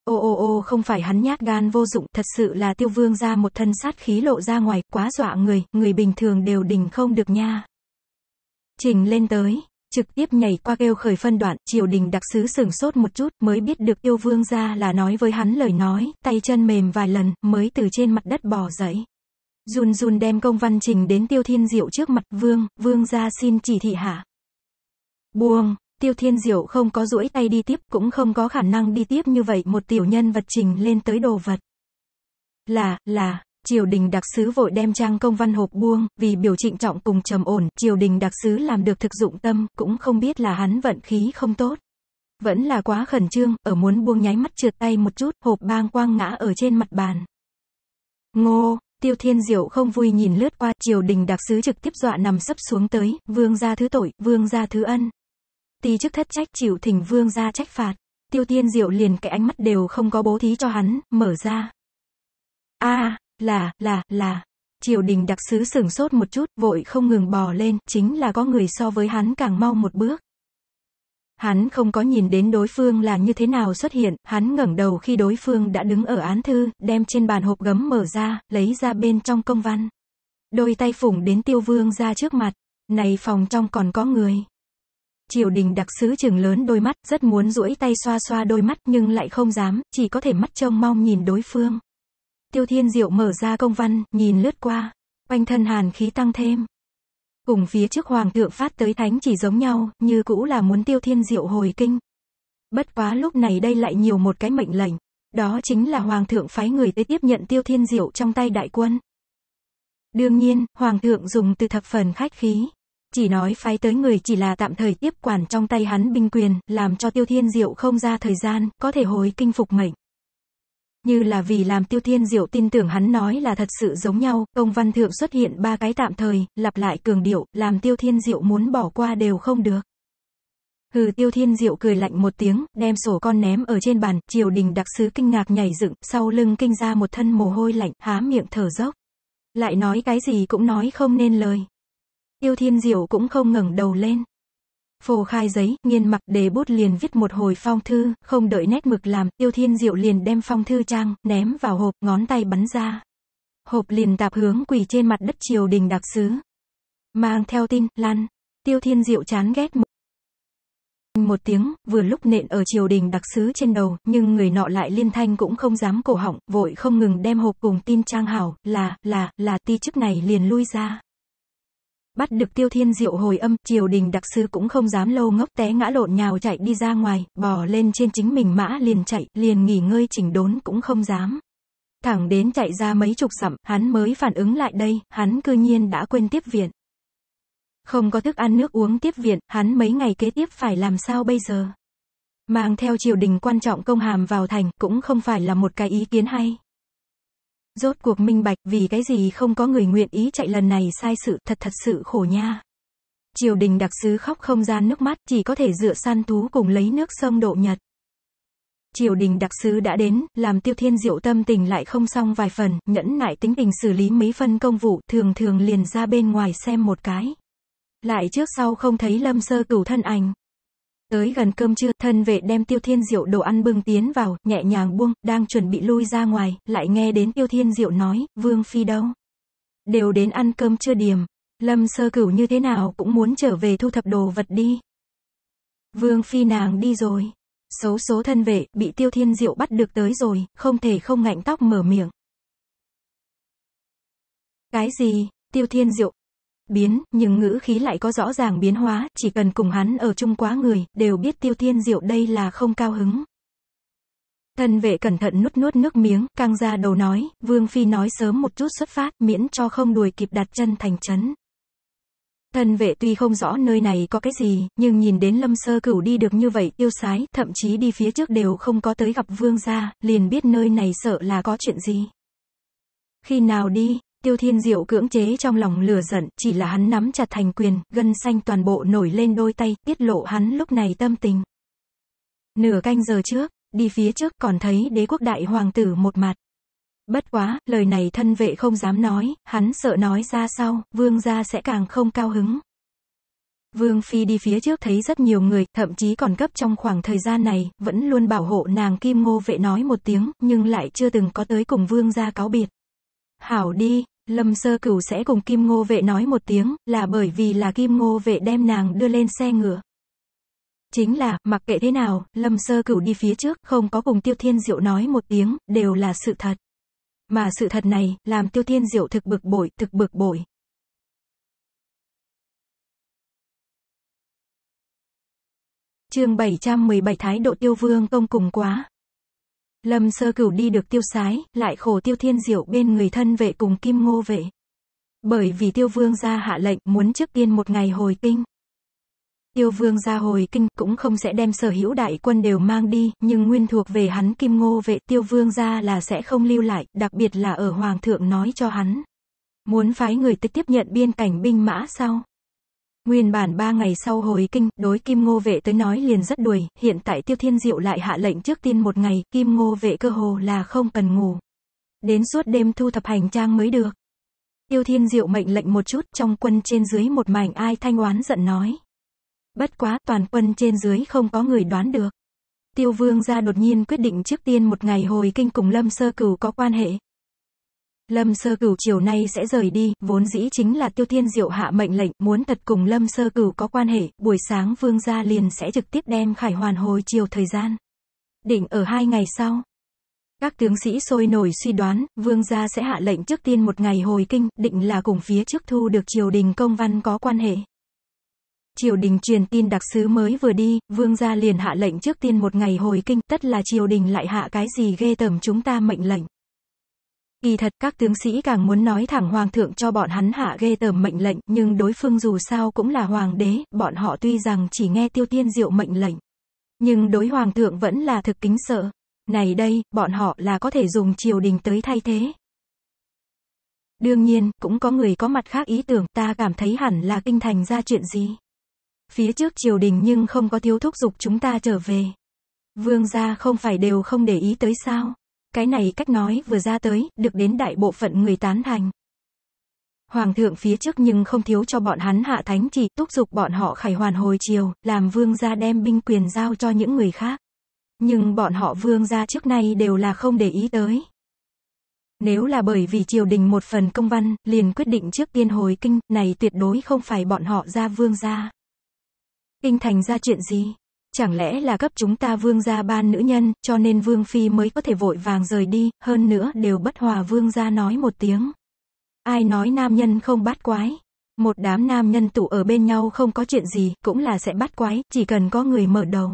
Ô ô ô không phải hắn nhát gan vô dụng, thật sự là tiêu vương ra một thân sát khí lộ ra ngoài, quá dọa người, người bình thường đều đỉnh không được nha. Trình lên tới, trực tiếp nhảy qua kêu khởi phân đoạn, triều đình đặc sứ sửng sốt một chút, mới biết được tiêu vương ra là nói với hắn lời nói, tay chân mềm vài lần, mới từ trên mặt đất bò dậy. Run run đem công văn trình đến tiêu thiên diệu trước mặt vương, vương ra xin chỉ thị hạ. Buông, tiêu thiên diệu không có duỗi tay đi tiếp, cũng không có khả năng đi tiếp như vậy một tiểu nhân vật trình lên tới đồ vật. Là, là, triều đình đặc sứ vội đem trang công văn hộp buông, vì biểu trịnh trọng cùng trầm ổn, triều đình đặc sứ làm được thực dụng tâm, cũng không biết là hắn vận khí không tốt. Vẫn là quá khẩn trương, ở muốn buông nháy mắt trượt tay một chút, hộp bang quang ngã ở trên mặt bàn. Ngô, tiêu thiên diệu không vui nhìn lướt qua, triều đình đặc sứ trực tiếp dọa nằm sấp xuống tới, vương gia thứ tội, vương gia thứ ân. Ti chức thất trách chịu thỉnh vương ra trách phạt. Tiêu tiên diệu liền cái ánh mắt đều không có bố thí cho hắn, mở ra. a là, là, là. Triều đình đặc sứ sửng sốt một chút, vội không ngừng bò lên, chính là có người so với hắn càng mau một bước. Hắn không có nhìn đến đối phương là như thế nào xuất hiện, hắn ngẩng đầu khi đối phương đã đứng ở án thư, đem trên bàn hộp gấm mở ra, lấy ra bên trong công văn. Đôi tay phủng đến tiêu vương ra trước mặt, này phòng trong còn có người triều đình đặc sứ chừng lớn đôi mắt, rất muốn duỗi tay xoa xoa đôi mắt nhưng lại không dám, chỉ có thể mắt trông mong nhìn đối phương. Tiêu Thiên Diệu mở ra công văn, nhìn lướt qua, quanh thân hàn khí tăng thêm. Cùng phía trước hoàng thượng phát tới thánh chỉ giống nhau, như cũ là muốn Tiêu Thiên Diệu hồi kinh. Bất quá lúc này đây lại nhiều một cái mệnh lệnh, đó chính là hoàng thượng phái người tới tiếp nhận Tiêu Thiên Diệu trong tay đại quân. Đương nhiên, hoàng thượng dùng từ thập phần khách khí, chỉ nói phái tới người chỉ là tạm thời tiếp quản trong tay hắn binh quyền, làm cho tiêu thiên diệu không ra thời gian, có thể hồi kinh phục mệnh. Như là vì làm tiêu thiên diệu tin tưởng hắn nói là thật sự giống nhau, công văn thượng xuất hiện ba cái tạm thời, lặp lại cường điệu, làm tiêu thiên diệu muốn bỏ qua đều không được. Hừ tiêu thiên diệu cười lạnh một tiếng, đem sổ con ném ở trên bàn, triều đình đặc sứ kinh ngạc nhảy dựng, sau lưng kinh ra một thân mồ hôi lạnh, há miệng thở dốc. Lại nói cái gì cũng nói không nên lời. Tiêu Thiên Diệu cũng không ngẩng đầu lên. Phổ khai giấy, nghiên mặt để bút liền viết một hồi phong thư, không đợi nét mực làm, Tiêu Thiên Diệu liền đem phong thư trang, ném vào hộp, ngón tay bắn ra. Hộp liền tạp hướng quỳ trên mặt đất triều đình đặc sứ. Mang theo tin, lan. Tiêu Thiên Diệu chán ghét một một tiếng, vừa lúc nện ở triều đình đặc sứ trên đầu, nhưng người nọ lại liên thanh cũng không dám cổ họng, vội không ngừng đem hộp cùng tin trang hảo, là, là, là ti chức này liền lui ra bắt được tiêu thiên diệu hồi âm, triều đình đặc sư cũng không dám lâu ngốc té ngã lộn nhào chạy đi ra ngoài, bò lên trên chính mình mã liền chạy, liền nghỉ ngơi chỉnh đốn cũng không dám. Thẳng đến chạy ra mấy chục sặm hắn mới phản ứng lại đây, hắn cư nhiên đã quên tiếp viện. Không có thức ăn nước uống tiếp viện, hắn mấy ngày kế tiếp phải làm sao bây giờ? Mang theo triều đình quan trọng công hàm vào thành, cũng không phải là một cái ý kiến hay. Rốt cuộc minh bạch vì cái gì không có người nguyện ý chạy lần này sai sự thật thật sự khổ nha. Triều đình đặc sứ khóc không ra nước mắt chỉ có thể dựa san thú cùng lấy nước sông độ nhật. Triều đình đặc sứ đã đến, làm tiêu thiên diệu tâm tình lại không xong vài phần, nhẫn nại tính tình xử lý mấy phân công vụ, thường thường liền ra bên ngoài xem một cái. Lại trước sau không thấy lâm sơ cửu thân ảnh. Tới gần cơm trưa, thân vệ đem Tiêu Thiên Diệu đồ ăn bưng tiến vào, nhẹ nhàng buông, đang chuẩn bị lui ra ngoài, lại nghe đến Tiêu Thiên Diệu nói, Vương Phi đâu? Đều đến ăn cơm trưa điểm, Lâm Sơ Cửu như thế nào cũng muốn trở về thu thập đồ vật đi. Vương Phi nàng đi rồi. Xấu số thân vệ, bị Tiêu Thiên Diệu bắt được tới rồi, không thể không ngạnh tóc mở miệng. Cái gì? Tiêu Thiên Diệu, biến, nhưng ngữ khí lại có rõ ràng biến hóa, chỉ cần cùng hắn ở chung quá người, đều biết tiêu thiên diệu đây là không cao hứng. Thân vệ cẩn thận nuốt nuốt nước miếng, căng ra đầu nói, Vương Phi nói sớm một chút xuất phát, miễn cho không đuổi kịp đặt chân thành chấn. Thân vệ tuy không rõ nơi này có cái gì, nhưng nhìn đến lâm sơ cửu đi được như vậy, yêu sái, thậm chí đi phía trước đều không có tới gặp vương gia, liền biết nơi này sợ là có chuyện gì. Khi nào đi, Tiêu Thiên Diệu cưỡng chế trong lòng lửa giận, chỉ là hắn nắm chặt thành quyền, gân xanh toàn bộ nổi lên đôi tay, tiết lộ hắn lúc này tâm tình. Nửa canh giờ trước, đi phía trước còn thấy đế quốc đại hoàng tử một mặt. Bất quá, lời này thân vệ không dám nói, hắn sợ nói ra sau, vương gia sẽ càng không cao hứng. Vương Phi đi phía trước thấy rất nhiều người, thậm chí còn cấp trong khoảng thời gian này, vẫn luôn bảo hộ nàng Kim Ngô Vệ nói một tiếng, nhưng lại chưa từng có tới cùng vương gia cáo biệt. Hảo đi, Lâm Sơ Cửu sẽ cùng Kim Ngô Vệ nói một tiếng, là bởi vì là Kim Ngô Vệ đem nàng đưa lên xe ngựa. Chính là, mặc kệ thế nào, Lâm Sơ Cửu đi phía trước, không có cùng Tiêu Thiên Diệu nói một tiếng, đều là sự thật. Mà sự thật này, làm Tiêu Thiên Diệu thực bực bội, thực bực bội. Chương 717 Thái độ tiêu vương công cùng quá Lâm sơ cửu đi được tiêu sái, lại khổ tiêu thiên diệu bên người thân vệ cùng kim ngô vệ. Bởi vì tiêu vương ra hạ lệnh muốn trước tiên một ngày hồi kinh. Tiêu vương ra hồi kinh cũng không sẽ đem sở hữu đại quân đều mang đi, nhưng nguyên thuộc về hắn kim ngô vệ tiêu vương ra là sẽ không lưu lại, đặc biệt là ở hoàng thượng nói cho hắn. Muốn phái người tích tiếp nhận biên cảnh binh mã sau. Nguyên bản ba ngày sau hồi kinh, đối Kim Ngô Vệ tới nói liền rất đuổi, hiện tại Tiêu Thiên Diệu lại hạ lệnh trước tiên một ngày, Kim Ngô Vệ cơ hồ là không cần ngủ. Đến suốt đêm thu thập hành trang mới được. Tiêu Thiên Diệu mệnh lệnh một chút trong quân trên dưới một mảnh ai thanh oán giận nói. Bất quá toàn quân trên dưới không có người đoán được. Tiêu Vương ra đột nhiên quyết định trước tiên một ngày hồi kinh cùng Lâm Sơ Cửu có quan hệ, Lâm Sơ Cửu chiều nay sẽ rời đi, vốn dĩ chính là Tiêu Thiên Diệu hạ mệnh lệnh, muốn thật cùng Lâm Sơ Cửu có quan hệ, buổi sáng Vương gia liền sẽ trực tiếp đem Khải Hoàn hồi chiều thời gian. Định ở hai ngày sau. Các tướng sĩ sôi nổi suy đoán, Vương gia sẽ hạ lệnh trước tiên một ngày hồi kinh, định là cùng phía trước thu được triều đình công văn có quan hệ. Triều đình truyền tin đặc sứ mới vừa đi, Vương gia liền hạ lệnh trước tiên một ngày hồi kinh, tất là triều đình lại hạ cái gì ghê tởm chúng ta mệnh lệnh. Kỳ thật các tướng sĩ càng muốn nói thẳng hoàng thượng cho bọn hắn hạ ghê tởm mệnh lệnh, nhưng đối phương dù sao cũng là hoàng đế, bọn họ tuy rằng chỉ nghe tiêu tiên diệu mệnh lệnh. Nhưng đối hoàng thượng vẫn là thực kính sợ. Này đây, bọn họ là có thể dùng triều đình tới thay thế. Đương nhiên, cũng có người có mặt khác ý tưởng ta cảm thấy hẳn là kinh thành ra chuyện gì. Phía trước triều đình nhưng không có thiếu thúc giục chúng ta trở về. Vương gia không phải đều không để ý tới sao. Cái này cách nói vừa ra tới, được đến đại bộ phận người tán thành. Hoàng thượng phía trước nhưng không thiếu cho bọn hắn hạ thánh chỉ, túc dục bọn họ khải hoàn hồi chiều, làm vương gia đem binh quyền giao cho những người khác. Nhưng bọn họ vương gia trước nay đều là không để ý tới. Nếu là bởi vì triều đình một phần công văn, liền quyết định trước tiên hồi kinh, này tuyệt đối không phải bọn họ ra vương gia. Kinh thành ra chuyện gì? chẳng lẽ là cấp chúng ta vương gia ban nữ nhân, cho nên vương phi mới có thể vội vàng rời đi, hơn nữa đều bất hòa vương gia nói một tiếng. Ai nói nam nhân không bắt quái? Một đám nam nhân tụ ở bên nhau không có chuyện gì, cũng là sẽ bắt quái, chỉ cần có người mở đầu.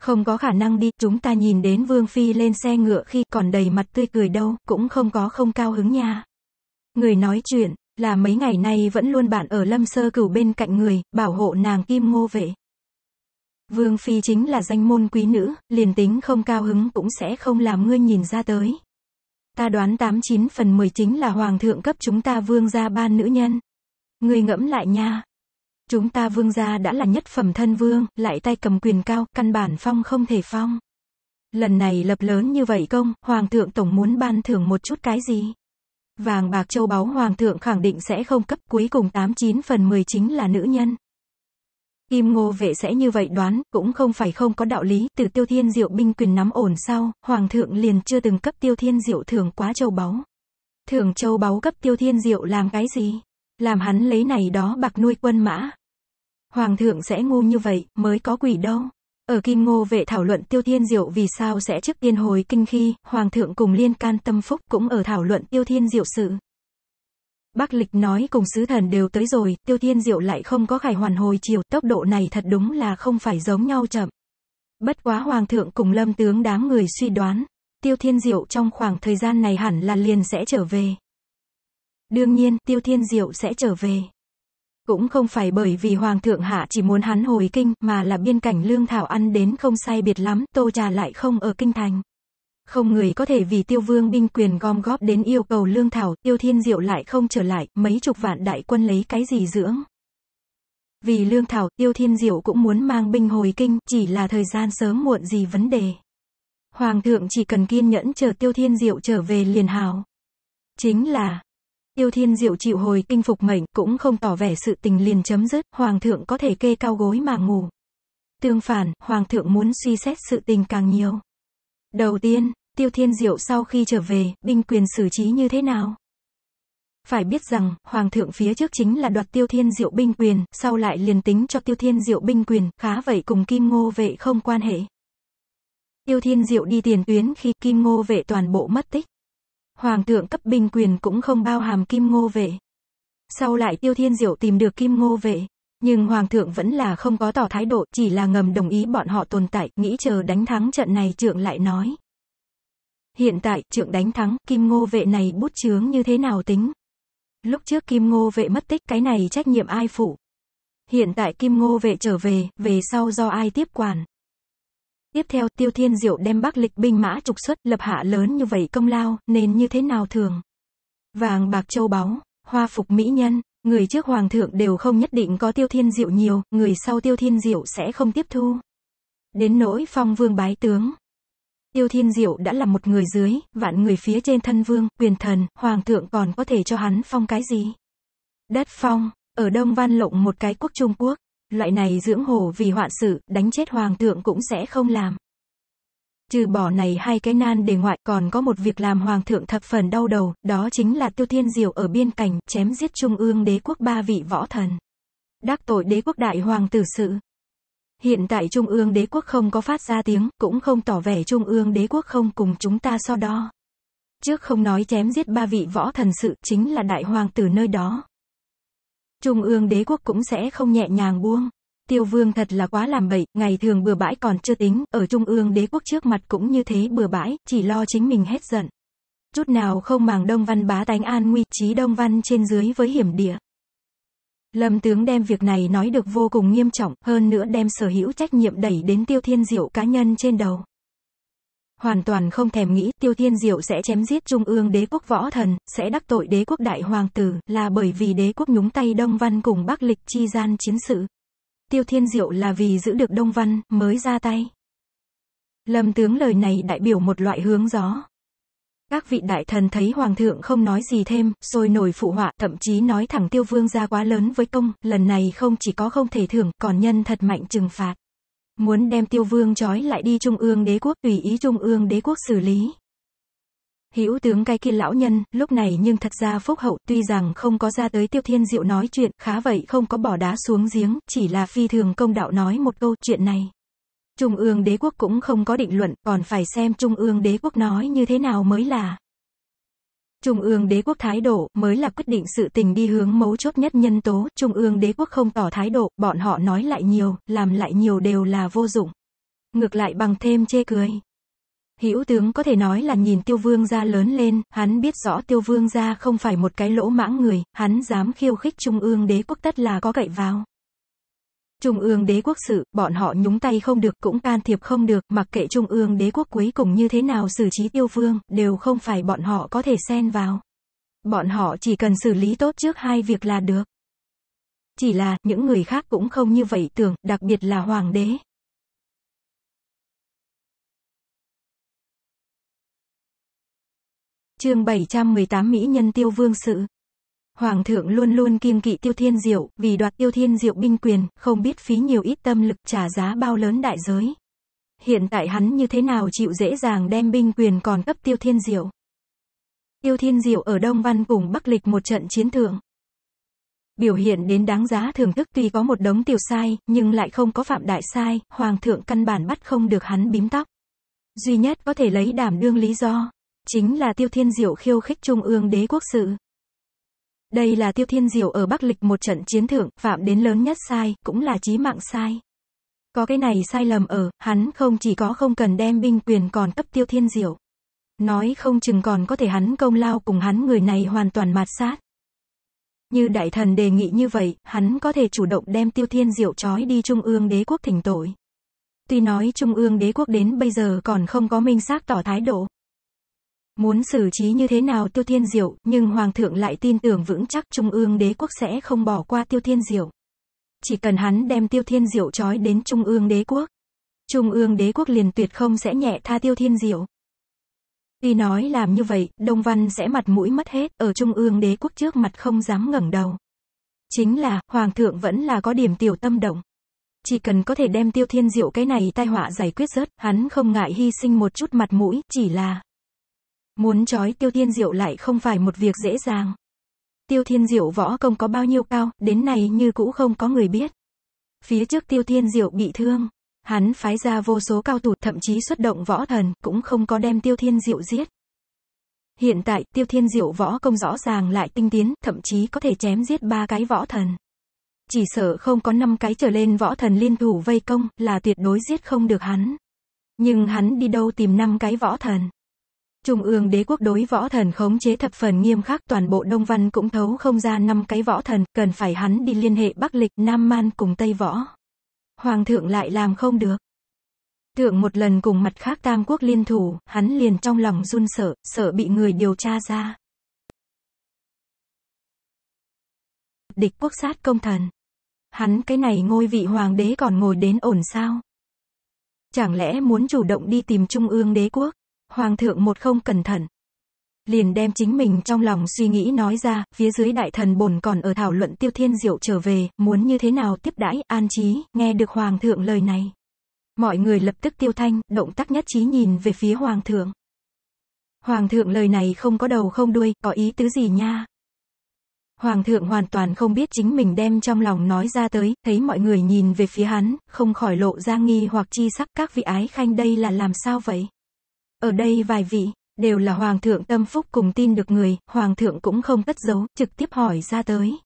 Không có khả năng đi, chúng ta nhìn đến Vương Phi lên xe ngựa khi còn đầy mặt tươi cười đâu, cũng không có không cao hứng nha. Người nói chuyện, là mấy ngày nay vẫn luôn bạn ở lâm sơ cửu bên cạnh người, bảo hộ nàng kim ngô vệ. Vương Phi chính là danh môn quý nữ, liền tính không cao hứng cũng sẽ không làm ngươi nhìn ra tới. Ta đoán 89 phần 10 chính là hoàng thượng cấp chúng ta vương gia ban nữ nhân. Ngươi ngẫm lại nha. Chúng ta vương gia đã là nhất phẩm thân vương, lại tay cầm quyền cao, căn bản phong không thể phong. Lần này lập lớn như vậy công, hoàng thượng tổng muốn ban thưởng một chút cái gì? Vàng bạc châu báu hoàng thượng khẳng định sẽ không cấp cuối cùng 89 phần 10 chính là nữ nhân. Kim Ngô Vệ sẽ như vậy đoán, cũng không phải không có đạo lý, từ Tiêu Thiên Diệu binh quyền nắm ổn sau, Hoàng thượng liền chưa từng cấp Tiêu Thiên Diệu thưởng quá châu báu. Thưởng châu báu cấp Tiêu Thiên Diệu làm cái gì? Làm hắn lấy này đó bạc nuôi quân mã. Hoàng thượng sẽ ngu như vậy, mới có quỷ đâu. Ở Kim Ngô Vệ thảo luận Tiêu Thiên Diệu vì sao sẽ trước tiên hồi kinh khi, Hoàng thượng cùng liên can tâm phúc cũng ở thảo luận Tiêu Thiên Diệu sự. Bác Lịch nói cùng sứ thần đều tới rồi, Tiêu Thiên Diệu lại không có khải hoàn hồi chiều, tốc độ này thật đúng là không phải giống nhau chậm. Bất quá Hoàng thượng cùng lâm tướng đám người suy đoán, Tiêu Thiên Diệu trong khoảng thời gian này hẳn là liền sẽ trở về. Đương nhiên, Tiêu Thiên Diệu sẽ trở về. Cũng không phải bởi vì Hoàng thượng hạ chỉ muốn hắn hồi kinh, mà là biên cảnh lương thảo ăn đến không sai biệt lắm, tô trà lại không ở kinh thành. Không người có thể vì tiêu vương binh quyền gom góp đến yêu cầu lương thảo, tiêu thiên diệu lại không trở lại, mấy chục vạn đại quân lấy cái gì dưỡng. Vì lương thảo, tiêu thiên diệu cũng muốn mang binh hồi kinh, chỉ là thời gian sớm muộn gì vấn đề. Hoàng thượng chỉ cần kiên nhẫn chờ tiêu thiên diệu trở về liền hào. Chính là, tiêu thiên diệu chịu hồi kinh phục mệnh, cũng không tỏ vẻ sự tình liền chấm dứt, hoàng thượng có thể kê cao gối mà ngủ. Tương phản, hoàng thượng muốn suy xét sự tình càng nhiều. Đầu tiên, Tiêu Thiên Diệu sau khi trở về, binh quyền xử trí như thế nào? Phải biết rằng, Hoàng thượng phía trước chính là đoạt Tiêu Thiên Diệu binh quyền, sau lại liền tính cho Tiêu Thiên Diệu binh quyền, khá vậy cùng Kim Ngô Vệ không quan hệ. Tiêu Thiên Diệu đi tiền tuyến khi Kim Ngô Vệ toàn bộ mất tích. Hoàng thượng cấp binh quyền cũng không bao hàm Kim Ngô Vệ. Sau lại Tiêu Thiên Diệu tìm được Kim Ngô Vệ, nhưng Hoàng thượng vẫn là không có tỏ thái độ, chỉ là ngầm đồng ý bọn họ tồn tại, nghĩ chờ đánh thắng trận này trượng lại nói. Hiện tại, trượng đánh thắng, kim ngô vệ này bút chướng như thế nào tính? Lúc trước kim ngô vệ mất tích, cái này trách nhiệm ai phụ? Hiện tại kim ngô vệ trở về, về sau do ai tiếp quản? Tiếp theo, Tiêu Thiên Diệu đem Bắc Lịch binh mã trục xuất, lập hạ lớn như vậy công lao, nên như thế nào thường? Vàng bạc châu báu, hoa phục mỹ nhân, người trước hoàng thượng đều không nhất định có Tiêu Thiên Diệu nhiều, người sau Tiêu Thiên Diệu sẽ không tiếp thu. Đến nỗi phong vương bái tướng, Tiêu Thiên Diệu đã là một người dưới, vạn người phía trên thân vương, quyền thần, hoàng thượng còn có thể cho hắn phong cái gì? Đất phong, ở Đông Văn Lộng một cái quốc Trung Quốc, loại này dưỡng hồ vì hoạn sự, đánh chết hoàng thượng cũng sẽ không làm. Trừ bỏ này hai cái nan để ngoại còn có một việc làm hoàng thượng thập phần đau đầu, đó chính là Tiêu Thiên Diệu ở biên cảnh, chém giết trung ương đế quốc ba vị võ thần. Đắc tội đế quốc đại hoàng tử sự. Hiện tại Trung ương đế quốc không có phát ra tiếng, cũng không tỏ vẻ Trung ương đế quốc không cùng chúng ta so đo. Trước không nói chém giết ba vị võ thần sự, chính là đại hoàng tử nơi đó. Trung ương đế quốc cũng sẽ không nhẹ nhàng buông. Tiêu vương thật là quá làm bậy, ngày thường bừa bãi còn chưa tính, ở trung ương đế quốc trước mặt cũng như thế bừa bãi, chỉ lo chính mình hết giận. Chút nào không màng đông văn bá tánh an nguy, trí đông văn trên dưới với hiểm địa. Lâm Tướng đem việc này nói được vô cùng nghiêm trọng, hơn nữa đem sở hữu trách nhiệm đẩy đến Tiêu Thiên Diệu cá nhân trên đầu. Hoàn toàn không thèm nghĩ Tiêu Thiên Diệu sẽ chém giết Trung ương đế quốc võ thần, sẽ đắc tội đế quốc đại hoàng tử, là bởi vì đế quốc nhúng tay Đông Văn cùng Bắc Lịch chi gian chiến sự. Tiêu Thiên Diệu là vì giữ được Đông Văn, mới ra tay. Lâm Tướng lời này đại biểu một loại hướng gió, các vị đại thần thấy hoàng thượng không nói gì thêm, rồi nổi phụ họa, thậm chí nói thẳng tiêu vương ra quá lớn với công, lần này không chỉ có không thể thưởng, còn nhân thật mạnh trừng phạt. Muốn đem tiêu vương trói lại đi trung ương đế quốc, tùy ý trung ương đế quốc xử lý. Hữu tướng cái kia lão nhân, lúc này nhưng thật ra phúc hậu, tuy rằng không có ra tới tiêu thiên diệu nói chuyện, khá vậy không có bỏ đá xuống giếng, chỉ là phi thường công đạo nói một câu chuyện này. Trung ương đế quốc cũng không có định luận, còn phải xem Trung ương đế quốc nói như thế nào mới là. Trung ương đế quốc thái độ mới là quyết định sự tình đi hướng mấu chốt nhất nhân tố, Trung ương đế quốc không tỏ thái độ, bọn họ nói lại nhiều, làm lại nhiều đều là vô dụng. Ngược lại bằng thêm chê cười. Hữu tướng có thể nói là nhìn tiêu vương gia lớn lên, hắn biết rõ tiêu vương gia không phải một cái lỗ mãng người, hắn dám khiêu khích trung ương đế quốc tất là có cậy vào. Trung ương đế quốc sự, bọn họ nhúng tay không được cũng can thiệp không được, mặc kệ Trung ương đế quốc cuối cùng như thế nào xử trí tiêu vương, đều không phải bọn họ có thể xen vào. Bọn họ chỉ cần xử lý tốt trước hai việc là được. Chỉ là, những người khác cũng không như vậy tưởng, đặc biệt là hoàng đế. Chương 718 Mỹ nhân tiêu vương sự Hoàng thượng luôn luôn kiêng kỵ tiêu thiên diệu, vì đoạt tiêu thiên diệu binh quyền, không biết phí nhiều ít tâm lực trả giá bao lớn đại giới. Hiện tại hắn như thế nào chịu dễ dàng đem binh quyền còn cấp tiêu thiên diệu. Tiêu thiên diệu ở Đông Văn cùng Bắc Lịch một trận chiến thượng. Biểu hiện đến đáng giá thưởng thức tuy có một đống tiểu sai, nhưng lại không có phạm đại sai, hoàng thượng căn bản bắt không được hắn bím tóc. Duy nhất có thể lấy đảm đương lý do, chính là tiêu thiên diệu khiêu khích trung ương đế quốc sự. Đây là Tiêu Thiên Diệu ở Bắc Lịch một trận chiến thượng phạm đến lớn nhất sai, cũng là chí mạng sai. Có cái này sai lầm ở, hắn không chỉ có không cần đem binh quyền còn cấp Tiêu Thiên Diệu. Nói không chừng còn có thể hắn công lao cùng hắn người này hoàn toàn mạt sát. Như đại thần đề nghị như vậy, hắn có thể chủ động đem Tiêu Thiên Diệu trói đi Trung ương đế quốc thỉnh tội. Tuy nói Trung ương đế quốc đến bây giờ còn không có minh xác tỏ thái độ. Muốn xử trí như thế nào Tiêu Thiên Diệu, nhưng Hoàng thượng lại tin tưởng vững chắc Trung ương đế quốc sẽ không bỏ qua Tiêu Thiên Diệu. Chỉ cần hắn đem Tiêu Thiên Diệu trói đến Trung ương đế quốc. Trung ương đế quốc liền tuyệt không sẽ nhẹ tha Tiêu Thiên Diệu. Tuy nói làm như vậy, Đông Văn sẽ mặt mũi mất hết, ở Trung ương đế quốc trước mặt không dám ngẩng đầu. Chính là, Hoàng thượng vẫn là có điểm tiểu tâm động. Chỉ cần có thể đem Tiêu Thiên Diệu cái này tai họa giải quyết rớt, hắn không ngại hy sinh một chút mặt mũi, chỉ là Muốn trói Tiêu Thiên Diệu lại không phải một việc dễ dàng. Tiêu Thiên Diệu võ công có bao nhiêu cao, đến nay như cũ không có người biết. Phía trước Tiêu Thiên Diệu bị thương, hắn phái ra vô số cao thủ thậm chí xuất động võ thần, cũng không có đem Tiêu Thiên Diệu giết. Hiện tại, Tiêu Thiên Diệu võ công rõ ràng lại tinh tiến, thậm chí có thể chém giết ba cái võ thần. Chỉ sợ không có năm cái trở lên võ thần liên thủ vây công, là tuyệt đối giết không được hắn. Nhưng hắn đi đâu tìm năm cái võ thần? Trung ương đế quốc đối võ thần khống chế thập phần nghiêm khắc toàn bộ Đông Văn cũng thấu không ra năm cái võ thần, cần phải hắn đi liên hệ Bắc Lịch, Nam Man cùng Tây Võ. Hoàng thượng lại làm không được. Thượng một lần cùng mặt khác tam quốc liên thủ, hắn liền trong lòng run sợ, sợ bị người điều tra ra. Địch quốc sát công thần. Hắn cái này ngôi vị hoàng đế còn ngồi đến ổn sao? Chẳng lẽ muốn chủ động đi tìm trung ương đế quốc? Hoàng thượng một không cẩn thận. Liền đem chính mình trong lòng suy nghĩ nói ra, phía dưới đại thần bồn còn ở thảo luận tiêu thiên diệu trở về, muốn như thế nào tiếp đãi, an trí, nghe được hoàng thượng lời này. Mọi người lập tức tiêu thanh, động tác nhất trí nhìn về phía hoàng thượng. Hoàng thượng lời này không có đầu không đuôi, có ý tứ gì nha? Hoàng thượng hoàn toàn không biết chính mình đem trong lòng nói ra tới, thấy mọi người nhìn về phía hắn, không khỏi lộ ra nghi hoặc chi sắc các vị ái khanh đây là làm sao vậy? Ở đây vài vị, đều là Hoàng thượng tâm phúc cùng tin được người, Hoàng thượng cũng không cất giấu, trực tiếp hỏi ra tới.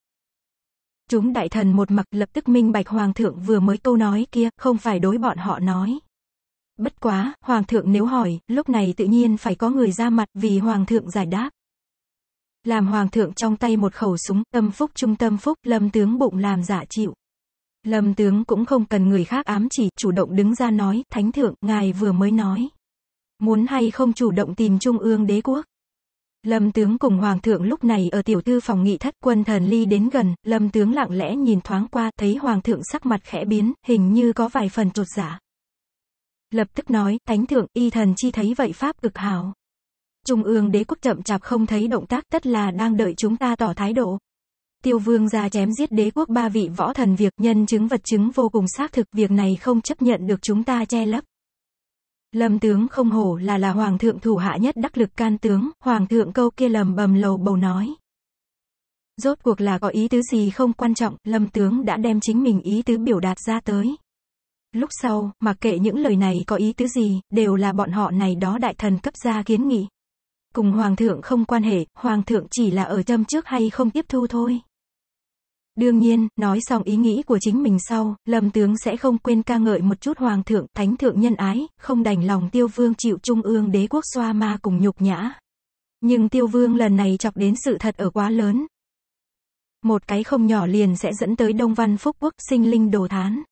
Chúng đại thần một mặt lập tức minh bạch Hoàng thượng vừa mới câu nói kia, không phải đối bọn họ nói. Bất quá, Hoàng thượng nếu hỏi, lúc này tự nhiên phải có người ra mặt vì Hoàng thượng giải đáp. Làm Hoàng thượng trong tay một khẩu súng, tâm phúc trung tâm phúc, lâm tướng bụng làm giả chịu. Lâm tướng cũng không cần người khác ám chỉ, chủ động đứng ra nói, thánh thượng, ngài vừa mới nói. Muốn hay không chủ động tìm Trung ương đế quốc. Lâm tướng cùng hoàng thượng lúc này ở tiểu thư phòng nghị thất quân thần ly đến gần, lâm tướng lặng lẽ nhìn thoáng qua, thấy hoàng thượng sắc mặt khẽ biến, hình như có vài phần trột giả. Dạ. Lập tức nói, thánh thượng, y thần chi thấy vậy pháp cực hảo Trung ương đế quốc chậm chạp không thấy động tác tất là đang đợi chúng ta tỏ thái độ. Tiêu vương ra chém giết đế quốc ba vị võ thần việc nhân chứng vật chứng vô cùng xác thực, việc này không chấp nhận được chúng ta che lấp. Lâm tướng không hổ là là hoàng thượng thủ hạ nhất đắc lực can tướng, hoàng thượng câu kia lầm bầm lầu bầu nói. Rốt cuộc là có ý tứ gì không quan trọng, lâm tướng đã đem chính mình ý tứ biểu đạt ra tới. Lúc sau, mặc kệ những lời này có ý tứ gì, đều là bọn họ này đó đại thần cấp ra kiến nghị. Cùng hoàng thượng không quan hệ, hoàng thượng chỉ là ở châm trước hay không tiếp thu thôi. Đương nhiên, nói xong ý nghĩ của chính mình sau, Lâm tướng sẽ không quên ca ngợi một chút hoàng thượng, thánh thượng nhân ái, không đành lòng tiêu vương chịu trung ương đế quốc xoa ma cùng nhục nhã. Nhưng tiêu vương lần này chọc đến sự thật ở quá lớn. Một cái không nhỏ liền sẽ dẫn tới Đông Văn Phúc Quốc sinh linh đồ thán.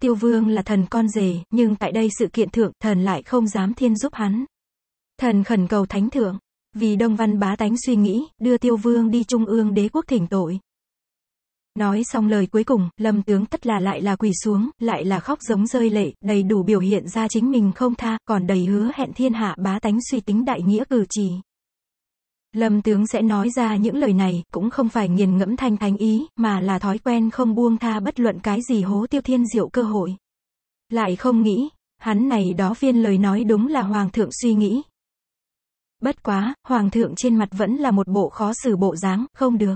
Tiêu vương là thần con rể, nhưng tại đây sự kiện thượng, thần lại không dám thiên giúp hắn. Thần khẩn cầu thánh thượng, vì Đông Văn bá tánh suy nghĩ, đưa tiêu vương đi trung ương đế quốc thỉnh tội. Nói xong lời cuối cùng, lâm tướng tất là lại là quỳ xuống, lại là khóc giống rơi lệ, đầy đủ biểu hiện ra chính mình không tha, còn đầy hứa hẹn thiên hạ bá tánh suy tính đại nghĩa cử chỉ. Lâm tướng sẽ nói ra những lời này, cũng không phải nghiền ngẫm thanh thánh ý, mà là thói quen không buông tha bất luận cái gì hố tiêu thiên diệu cơ hội. Lại không nghĩ, hắn này đó viên lời nói đúng là hoàng thượng suy nghĩ. Bất quá, hoàng thượng trên mặt vẫn là một bộ khó xử bộ dáng, không được.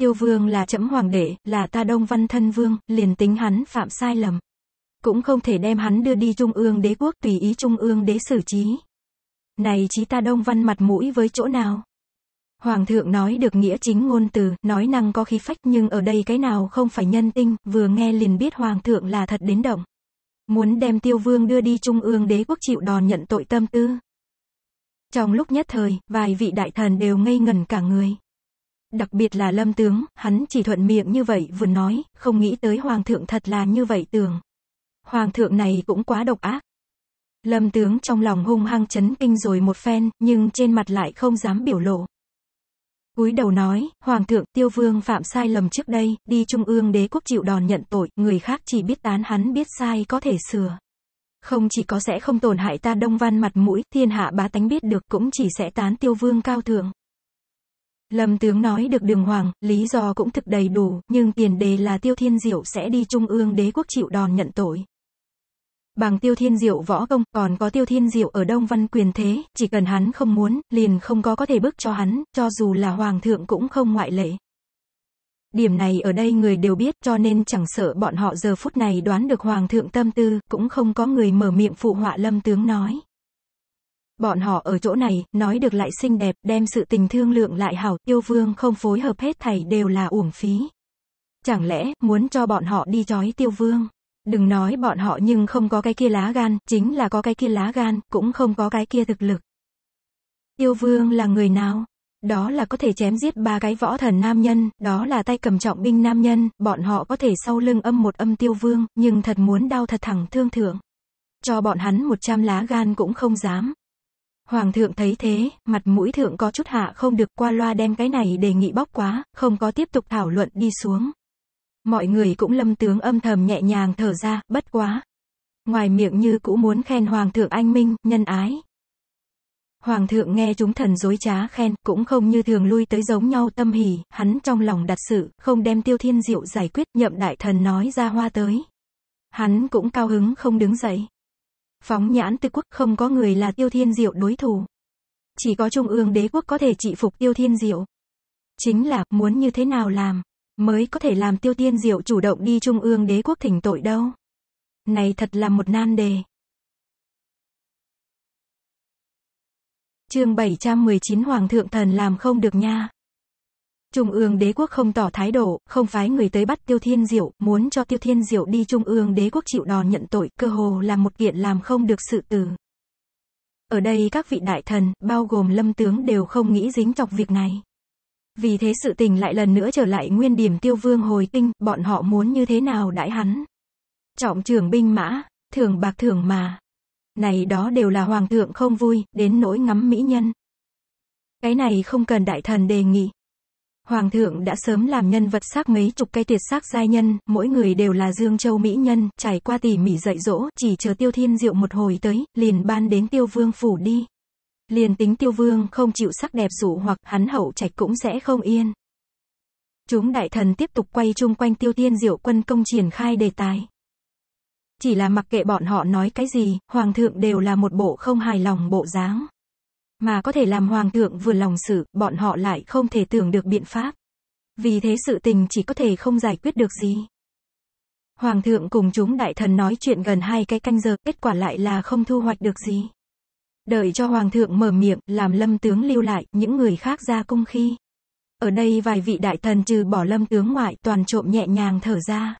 Tiêu vương là chấm hoàng đệ, là ta đông văn thân vương, liền tính hắn phạm sai lầm. Cũng không thể đem hắn đưa đi trung ương đế quốc tùy ý trung ương đế xử trí. Này chí ta đông văn mặt mũi với chỗ nào? Hoàng thượng nói được nghĩa chính ngôn từ, nói năng có khí phách nhưng ở đây cái nào không phải nhân tinh, vừa nghe liền biết hoàng thượng là thật đến động. Muốn đem tiêu vương đưa đi trung ương đế quốc chịu đòn nhận tội tâm tư. Trong lúc nhất thời, vài vị đại thần đều ngây ngẩn cả người đặc biệt là lâm tướng, hắn chỉ thuận miệng như vậy vừa nói, không nghĩ tới hoàng thượng thật là như vậy tưởng. Hoàng thượng này cũng quá độc ác. Lâm tướng trong lòng hung hăng chấn kinh rồi một phen, nhưng trên mặt lại không dám biểu lộ. cúi đầu nói, Hoàng thượng tiêu vương phạm sai lầm trước đây, đi trung ương đế quốc chịu đòn nhận tội, người khác chỉ biết tán hắn biết sai có thể sửa. Không chỉ có sẽ không tổn hại ta đông văn mặt mũi, thiên hạ bá tánh biết được cũng chỉ sẽ tán tiêu vương cao thượng. Lâm tướng nói được đường hoàng, lý do cũng thực đầy đủ, nhưng tiền đề là Tiêu Thiên Diệu sẽ đi Trung ương đế quốc chịu đòn nhận tội. Bằng Tiêu Thiên Diệu võ công, còn có Tiêu Thiên Diệu ở Đông Văn quyền thế, chỉ cần hắn không muốn, liền không có có thể bức cho hắn, cho dù là Hoàng thượng cũng không ngoại lệ. Điểm này ở đây người đều biết cho nên chẳng sợ bọn họ giờ phút này đoán được Hoàng thượng tâm tư, cũng không có người mở miệng phụ họa lâm tướng nói. Bọn họ ở chỗ này, nói được lại xinh đẹp, đem sự tình thương lượng lại hảo, yêu vương không phối hợp hết thảy đều là uổng phí. Chẳng lẽ, muốn cho bọn họ đi chói tiêu vương? Đừng nói bọn họ nhưng không có cái kia lá gan, chính là có cái kia lá gan, cũng không có cái kia thực lực. Tiêu vương là người nào? Đó là có thể chém giết ba cái võ thần nam nhân, đó là tay cầm trọng binh nam nhân, bọn họ có thể sau lưng âm một âm tiêu vương, nhưng thật muốn đau thật thẳng thương thượng. Cho bọn hắn một trăm lá gan cũng không dám. Hoàng thượng thấy thế, mặt mũi thượng có chút hạ không được qua loa đem cái này đề nghị bóc quá, không có tiếp tục thảo luận đi xuống. Mọi người cũng lâm tướng âm thầm nhẹ nhàng thở ra, bất quá. Ngoài miệng như cũ muốn khen Hoàng thượng anh minh, nhân ái. Hoàng thượng nghe chúng thần dối trá khen, cũng không như thường lui tới giống nhau tâm hỉ, hắn trong lòng đặt sự, không đem tiêu thiên diệu giải quyết, nhậm đại thần nói ra hoa tới. Hắn cũng cao hứng không đứng dậy. Phóng nhãn tư quốc không có người là tiêu thiên diệu đối thủ. Chỉ có trung ương đế quốc có thể trị phục tiêu thiên diệu. Chính là muốn như thế nào làm, mới có thể làm tiêu thiên diệu chủ động đi trung ương đế quốc thỉnh tội đâu. Này thật là một nan đề. Chương 719 Hoàng thượng thần làm không được nha. Trung ương đế quốc không tỏ thái độ, không phái người tới bắt Tiêu Thiên Diệu, muốn cho Tiêu Thiên Diệu đi Trung ương đế quốc chịu đòn nhận tội, cơ hồ là một kiện làm không được sự từ. Ở đây các vị đại thần, bao gồm lâm tướng đều không nghĩ dính chọc việc này. Vì thế sự tình lại lần nữa trở lại nguyên điểm tiêu vương hồi kinh, bọn họ muốn như thế nào đãi hắn. Trọng trưởng binh mã, thường bạc thường mà. Này đó đều là hoàng thượng không vui, đến nỗi ngắm mỹ nhân. Cái này không cần đại thần đề nghị, Hoàng thượng đã sớm làm nhân vật xác mấy chục cây tiệt sắc giai nhân, mỗi người đều là Dương Châu Mỹ nhân, trải qua tỉ mỉ dạy dỗ, chỉ chờ tiêu thiên diệu một hồi tới, liền ban đến tiêu vương phủ đi. Liền tính tiêu vương không chịu sắc đẹp dụ hoặc hắn hậu trạch cũng sẽ không yên. Chúng đại thần tiếp tục quay chung quanh tiêu thiên diệu quân công triển khai đề tài. Chỉ là mặc kệ bọn họ nói cái gì, hoàng thượng đều là một bộ không hài lòng bộ dáng mà có thể làm hoàng thượng vừa lòng xử, bọn họ lại không thể tưởng được biện pháp. Vì thế sự tình chỉ có thể không giải quyết được gì. Hoàng thượng cùng chúng đại thần nói chuyện gần hai cái canh giờ, kết quả lại là không thu hoạch được gì. Đợi cho hoàng thượng mở miệng, làm lâm tướng lưu lại, những người khác ra cung khi. Ở đây vài vị đại thần trừ bỏ lâm tướng ngoại, toàn trộm nhẹ nhàng thở ra.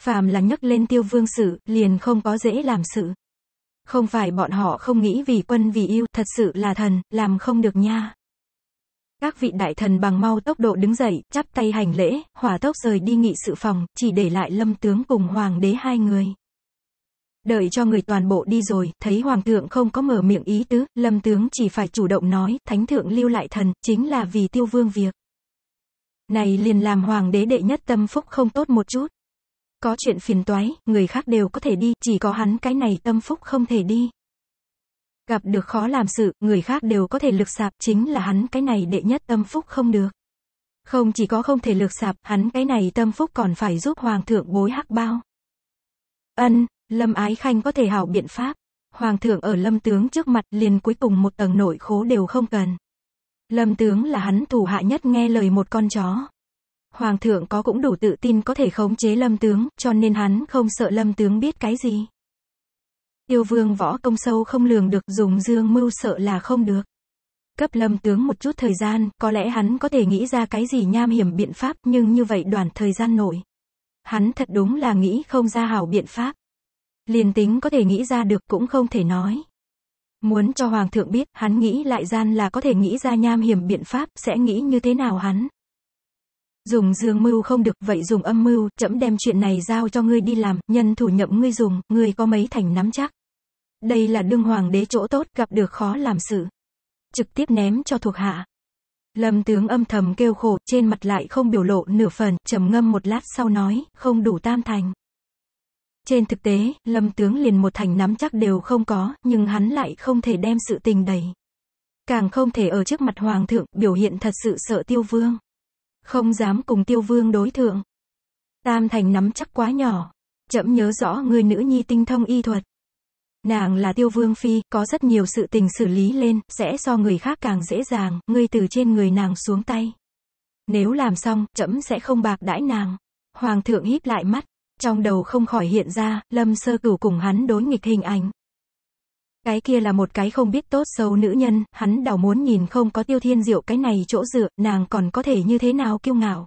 Phàm là nhấc lên tiêu vương sự, liền không có dễ làm sự. Không phải bọn họ không nghĩ vì quân vì yêu, thật sự là thần, làm không được nha. Các vị đại thần bằng mau tốc độ đứng dậy, chắp tay hành lễ, hỏa tốc rời đi nghị sự phòng, chỉ để lại lâm tướng cùng hoàng đế hai người. Đợi cho người toàn bộ đi rồi, thấy hoàng thượng không có mở miệng ý tứ, lâm tướng chỉ phải chủ động nói, thánh thượng lưu lại thần, chính là vì tiêu vương việc. Này liền làm hoàng đế đệ nhất tâm phúc không tốt một chút. Có chuyện phiền toái, người khác đều có thể đi, chỉ có hắn cái này tâm phúc không thể đi. Gặp được khó làm sự, người khác đều có thể lực sạp, chính là hắn cái này đệ nhất tâm phúc không được. Không chỉ có không thể lực sạp, hắn cái này tâm phúc còn phải giúp hoàng thượng bối hắc bao. Ân, Lâm Ái Khanh có thể hảo biện pháp. Hoàng thượng ở Lâm tướng trước mặt liền cuối cùng một tầng nội khố đều không cần. Lâm tướng là hắn thủ hạ nhất nghe lời một con chó. Hoàng thượng có cũng đủ tự tin có thể khống chế lâm tướng, cho nên hắn không sợ lâm tướng biết cái gì. Tiêu vương võ công sâu không lường được dùng dương mưu sợ là không được. Cấp lâm tướng một chút thời gian, có lẽ hắn có thể nghĩ ra cái gì nham hiểm biện pháp nhưng như vậy đoạn thời gian nổi. Hắn thật đúng là nghĩ không ra hảo biện pháp. Liền tính có thể nghĩ ra được cũng không thể nói. Muốn cho hoàng thượng biết, hắn nghĩ lại gian là có thể nghĩ ra nham hiểm biện pháp, sẽ nghĩ như thế nào hắn. Dùng dương mưu không được, vậy dùng âm mưu, chậm đem chuyện này giao cho ngươi đi làm, nhân thủ nhậm ngươi dùng, ngươi có mấy thành nắm chắc. Đây là đương hoàng đế chỗ tốt, gặp được khó làm sự. Trực tiếp ném cho thuộc hạ. Lâm tướng âm thầm kêu khổ, trên mặt lại không biểu lộ nửa phần, trầm ngâm một lát sau nói, không đủ tam thành. Trên thực tế, lâm tướng liền một thành nắm chắc đều không có, nhưng hắn lại không thể đem sự tình đầy. Càng không thể ở trước mặt hoàng thượng, biểu hiện thật sự sợ tiêu vương. Không dám cùng tiêu vương đối thượng. Tam thành nắm chắc quá nhỏ. Chậm nhớ rõ người nữ nhi tinh thông y thuật. Nàng là tiêu vương phi, có rất nhiều sự tình xử lý lên, sẽ so người khác càng dễ dàng, ngươi từ trên người nàng xuống tay. Nếu làm xong, chậm sẽ không bạc đãi nàng. Hoàng thượng híp lại mắt, trong đầu không khỏi hiện ra, lâm sơ cửu cùng hắn đối nghịch hình ảnh. Cái kia là một cái không biết tốt xấu nữ nhân, hắn đảo muốn nhìn không có tiêu thiên diệu cái này chỗ dựa, nàng còn có thể như thế nào kiêu ngạo.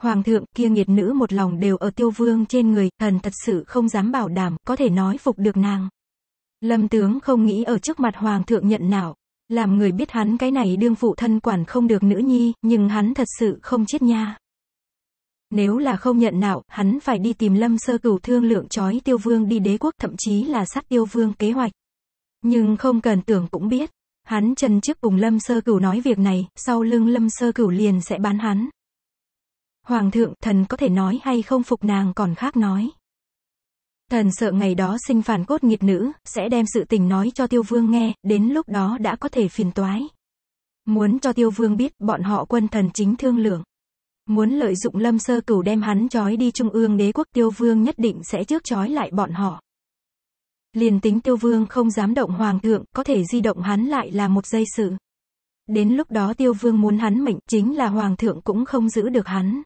Hoàng thượng, kia nghiệt nữ một lòng đều ở tiêu vương trên người, thần thật sự không dám bảo đảm, có thể nói phục được nàng. Lâm tướng không nghĩ ở trước mặt hoàng thượng nhận nào, làm người biết hắn cái này đương phụ thân quản không được nữ nhi, nhưng hắn thật sự không chết nha. Nếu là không nhận nạo, hắn phải đi tìm lâm sơ cửu thương lượng chói tiêu vương đi đế quốc thậm chí là sát tiêu vương kế hoạch. Nhưng không cần tưởng cũng biết. Hắn chân trước cùng lâm sơ cửu nói việc này, sau lưng lâm sơ cửu liền sẽ bán hắn. Hoàng thượng, thần có thể nói hay không phục nàng còn khác nói. Thần sợ ngày đó sinh phản cốt nghiệt nữ, sẽ đem sự tình nói cho tiêu vương nghe, đến lúc đó đã có thể phiền toái. Muốn cho tiêu vương biết, bọn họ quân thần chính thương lượng. Muốn lợi dụng lâm sơ cửu đem hắn trói đi trung ương đế quốc tiêu vương nhất định sẽ trước trói lại bọn họ. Liền tính tiêu vương không dám động hoàng thượng, có thể di động hắn lại là một dây sự. Đến lúc đó tiêu vương muốn hắn mệnh chính là hoàng thượng cũng không giữ được hắn.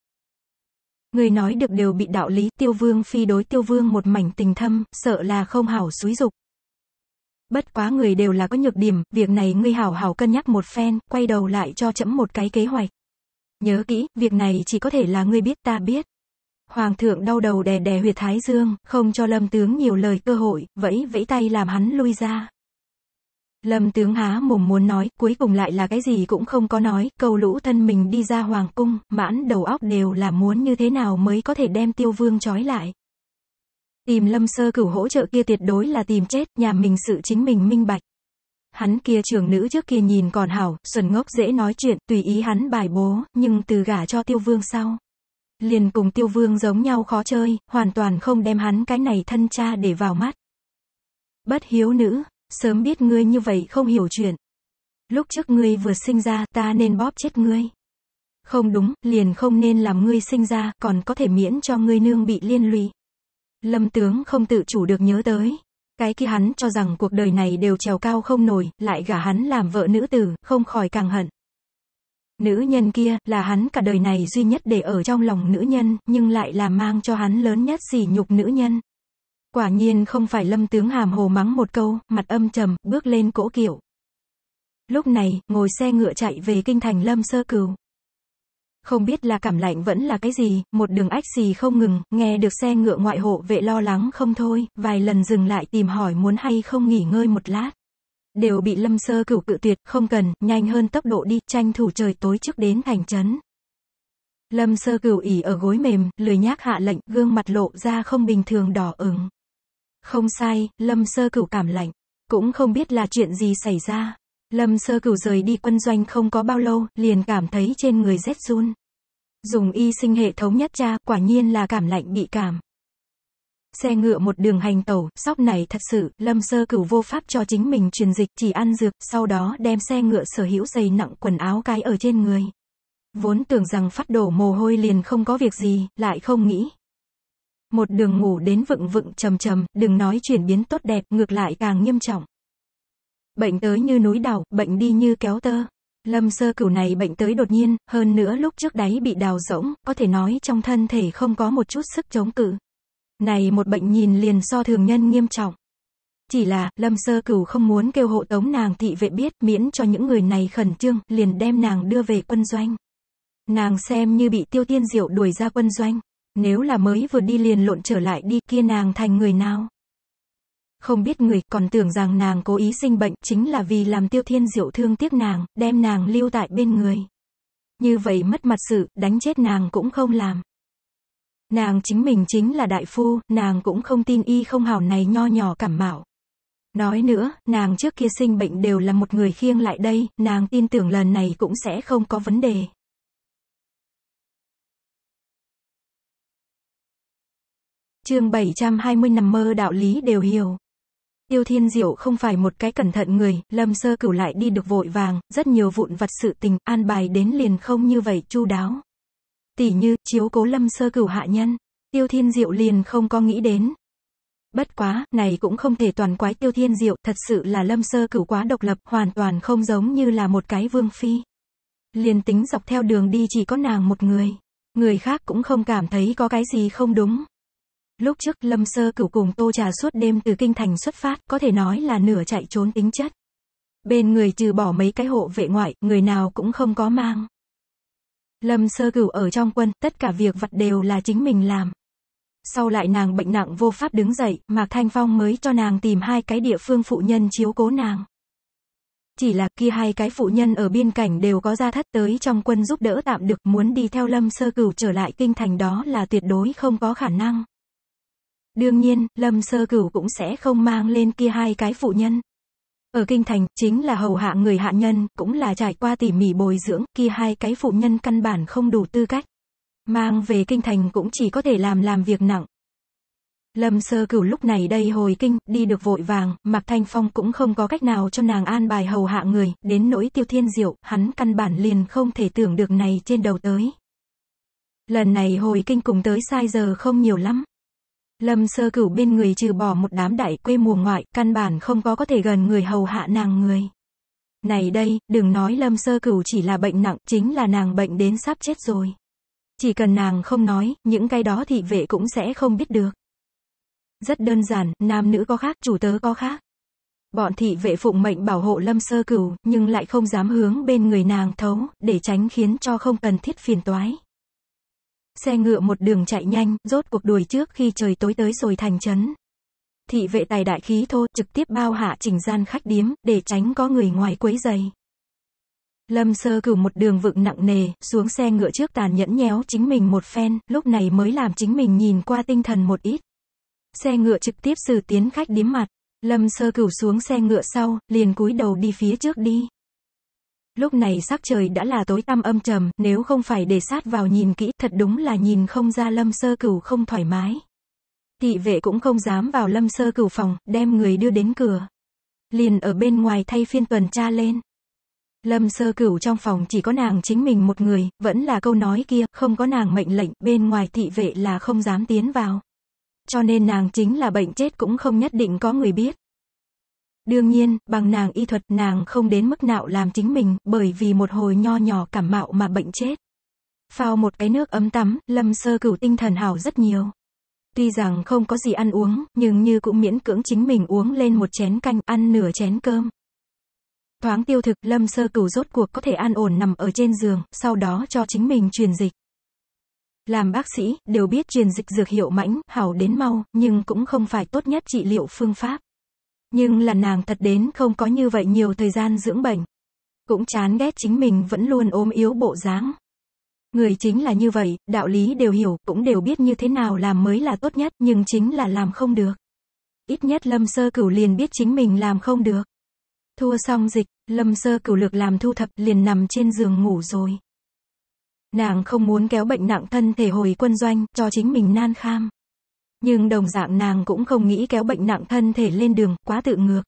Người nói được đều bị đạo lý tiêu vương phi đối tiêu vương một mảnh tình thâm, sợ là không hảo suối dục. Bất quá người đều là có nhược điểm, việc này ngươi hảo hảo cân nhắc một phen, quay đầu lại cho chấm một cái kế hoạch. Nhớ kỹ, việc này chỉ có thể là ngươi biết ta biết. Hoàng thượng đau đầu đè đè huyệt thái dương, không cho lâm tướng nhiều lời cơ hội, vẫy vẫy tay làm hắn lui ra. Lâm tướng há mồm muốn nói, cuối cùng lại là cái gì cũng không có nói, câu lũ thân mình đi ra hoàng cung, mãn đầu óc đều là muốn như thế nào mới có thể đem tiêu vương trói lại. Tìm lâm sơ cửu hỗ trợ kia tuyệt đối là tìm chết, nhà mình sự chính mình minh bạch. Hắn kia trưởng nữ trước kia nhìn còn hảo, xuẩn ngốc dễ nói chuyện, tùy ý hắn bài bố, nhưng từ gả cho tiêu vương sau. Liền cùng tiêu vương giống nhau khó chơi, hoàn toàn không đem hắn cái này thân cha để vào mắt. Bất hiếu nữ, sớm biết ngươi như vậy không hiểu chuyện. Lúc trước ngươi vừa sinh ra ta nên bóp chết ngươi. Không đúng, liền không nên làm ngươi sinh ra, còn có thể miễn cho ngươi nương bị liên lụy. Lâm tướng không tự chủ được nhớ tới, cái kia hắn cho rằng cuộc đời này đều trèo cao không nổi, lại gả hắn làm vợ nữ tử, không khỏi càng hận. Nữ nhân kia, là hắn cả đời này duy nhất để ở trong lòng nữ nhân, nhưng lại làm mang cho hắn lớn nhất sỉ nhục nữ nhân. Quả nhiên không phải lâm tướng hàm hồ mắng một câu, mặt âm trầm, bước lên cỗ kiệu. Lúc này, ngồi xe ngựa chạy về kinh thành lâm sơ cừu. Không biết là cảm lạnh vẫn là cái gì, một đường ách xì không ngừng, nghe được xe ngựa ngoại hộ vệ lo lắng không thôi, vài lần dừng lại tìm hỏi muốn hay không nghỉ ngơi một lát. Đều bị lâm sơ cửu cự tuyệt, không cần, nhanh hơn tốc độ đi, tranh thủ trời tối trước đến thành trấn. Lâm sơ cửu ỉ ở gối mềm, lười nhác hạ lệnh, gương mặt lộ ra không bình thường đỏ ửng. Không sai, lâm sơ cửu cảm lạnh. Cũng không biết là chuyện gì xảy ra. Lâm sơ cửu rời đi quân doanh không có bao lâu, liền cảm thấy trên người rét run. Dùng y sinh hệ thống nhất tra, quả nhiên là cảm lạnh bị cảm. Xe ngựa một đường hành tẩu, sóc này thật sự, lâm sơ cửu vô pháp cho chính mình truyền dịch chỉ ăn dược, sau đó đem xe ngựa sở hữu dày nặng quần áo cái ở trên người. Vốn tưởng rằng phát đổ mồ hôi liền không có việc gì, lại không nghĩ. Một đường ngủ đến vựng vựng trầm trầm, đừng nói chuyển biến tốt đẹp, ngược lại càng nghiêm trọng. Bệnh tới như núi đảo, bệnh đi như kéo tơ. Lâm sơ cửu này bệnh tới đột nhiên, hơn nữa lúc trước đáy bị đào rỗng, có thể nói trong thân thể không có một chút sức chống cự. Này một bệnh nhìn liền so thường nhân nghiêm trọng. Chỉ là, Lâm Sơ Cửu không muốn kêu hộ tống nàng thị vệ biết miễn cho những người này khẩn trương, liền đem nàng đưa về quân doanh. Nàng xem như bị tiêu tiên diệu đuổi ra quân doanh. Nếu là mới vừa đi liền lộn trở lại đi kia nàng thành người nào. Không biết người còn tưởng rằng nàng cố ý sinh bệnh chính là vì làm tiêu thiên diệu thương tiếc nàng, đem nàng lưu tại bên người. Như vậy mất mặt sự, đánh chết nàng cũng không làm. Nàng chính mình chính là đại phu, nàng cũng không tin y không hảo này nho nhỏ cảm mạo. Nói nữa, nàng trước kia sinh bệnh đều là một người khiêng lại đây, nàng tin tưởng lần này cũng sẽ không có vấn đề. Chương 720 nằm mơ đạo lý đều hiểu. Tiêu Thiên Diệu không phải một cái cẩn thận người, Lâm Sơ Cửu lại đi được vội vàng, rất nhiều vụn vặt sự tình, an bài đến liền không như vậy chu đáo. Tỷ như, chiếu cố Lâm Sơ Cửu hạ nhân, Tiêu Thiên Diệu liền không có nghĩ đến. Bất quá, này cũng không thể toàn quái Tiêu Thiên Diệu, thật sự là Lâm Sơ Cửu quá độc lập, hoàn toàn không giống như là một cái vương phi. Liền tính dọc theo đường đi chỉ có nàng một người, người khác cũng không cảm thấy có cái gì không đúng. Lúc trước Lâm Sơ Cửu cùng Tô Trà suốt đêm từ kinh thành xuất phát, có thể nói là nửa chạy trốn tính chất. Bên người trừ bỏ mấy cái hộ vệ ngoại, người nào cũng không có mang. Lâm Sơ Cửu ở trong quân, tất cả việc vặt đều là chính mình làm. Sau lại nàng bệnh nặng vô pháp đứng dậy, Mạc Thanh Phong mới cho nàng tìm hai cái địa phương phụ nhân chiếu cố nàng. Chỉ là kia hai cái phụ nhân ở biên cảnh đều có ra thất tới trong quân giúp đỡ tạm được muốn đi theo Lâm Sơ Cửu trở lại kinh thành đó là tuyệt đối không có khả năng. Đương nhiên, Lâm Sơ Cửu cũng sẽ không mang lên kia hai cái phụ nhân. Ở kinh thành, chính là hầu hạ người hạ nhân, cũng là trải qua tỉ mỉ bồi dưỡng, kia hai cái phụ nhân căn bản không đủ tư cách. Mang về kinh thành cũng chỉ có thể làm làm việc nặng. Lâm Sơ Cửu lúc này đây hồi kinh, đi được vội vàng, Mạc Thanh Phong cũng không có cách nào cho nàng an bài hầu hạ người, đến nỗi tiêu thiên diệu, hắn căn bản liền không thể tưởng được này trên đầu tới. Lần này hồi kinh cùng tới sai giờ không nhiều lắm. Lâm sơ cửu bên người trừ bỏ một đám đại quê mùa ngoại, căn bản không có có thể gần người hầu hạ nàng người. Này đây, đừng nói lâm sơ cửu chỉ là bệnh nặng, chính là nàng bệnh đến sắp chết rồi. Chỉ cần nàng không nói, những cái đó thị vệ cũng sẽ không biết được. Rất đơn giản, nam nữ có khác, chủ tớ có khác. Bọn thị vệ phụng mệnh bảo hộ lâm sơ cửu, nhưng lại không dám hướng bên người nàng thấu, để tránh khiến cho không cần thiết phiền toái. Xe ngựa một đường chạy nhanh, rốt cuộc đuổi trước khi trời tối tới rồi thành chấn Thị vệ tài đại khí thô, trực tiếp bao hạ trình gian khách điếm, để tránh có người ngoài quấy giày. Lâm sơ cửu một đường vựng nặng nề, xuống xe ngựa trước tàn nhẫn nhéo chính mình một phen, lúc này mới làm chính mình nhìn qua tinh thần một ít. Xe ngựa trực tiếp xử tiến khách điếm mặt. Lâm sơ cửu xuống xe ngựa sau, liền cúi đầu đi phía trước đi lúc này sắc trời đã là tối tăm âm trầm, nếu không phải để sát vào nhìn kỹ, thật đúng là nhìn không ra lâm sơ cửu không thoải mái. Thị vệ cũng không dám vào lâm sơ cửu phòng, đem người đưa đến cửa. Liền ở bên ngoài thay phiên tuần tra lên. Lâm sơ cửu trong phòng chỉ có nàng chính mình một người, vẫn là câu nói kia, không có nàng mệnh lệnh, bên ngoài thị vệ là không dám tiến vào. Cho nên nàng chính là bệnh chết cũng không nhất định có người biết. Đương nhiên, bằng nàng y thuật nàng không đến mức nào làm chính mình, bởi vì một hồi nho nhỏ cảm mạo mà bệnh chết. Phao một cái nước ấm tắm, lâm sơ cửu tinh thần hảo rất nhiều. Tuy rằng không có gì ăn uống, nhưng như cũng miễn cưỡng chính mình uống lên một chén canh, ăn nửa chén cơm. Thoáng tiêu thực, lâm sơ cửu rốt cuộc có thể an ổn nằm ở trên giường, sau đó cho chính mình truyền dịch. Làm bác sĩ, đều biết truyền dịch dược hiệu mãnh, hảo đến mau, nhưng cũng không phải tốt nhất trị liệu phương pháp. Nhưng là nàng thật đến không có như vậy nhiều thời gian dưỡng bệnh. Cũng chán ghét chính mình vẫn luôn ôm yếu bộ dáng. Người chính là như vậy, đạo lý đều hiểu, cũng đều biết như thế nào làm mới là tốt nhất, nhưng chính là làm không được. Ít nhất Lâm Sơ Cửu liền biết chính mình làm không được. Thua xong dịch, Lâm Sơ Cửu lược làm thu thập liền nằm trên giường ngủ rồi. Nàng không muốn kéo bệnh nặng thân thể hồi quân doanh, cho chính mình nan kham. Nhưng đồng dạng nàng cũng không nghĩ kéo bệnh nặng thân thể lên đường, quá tự ngược.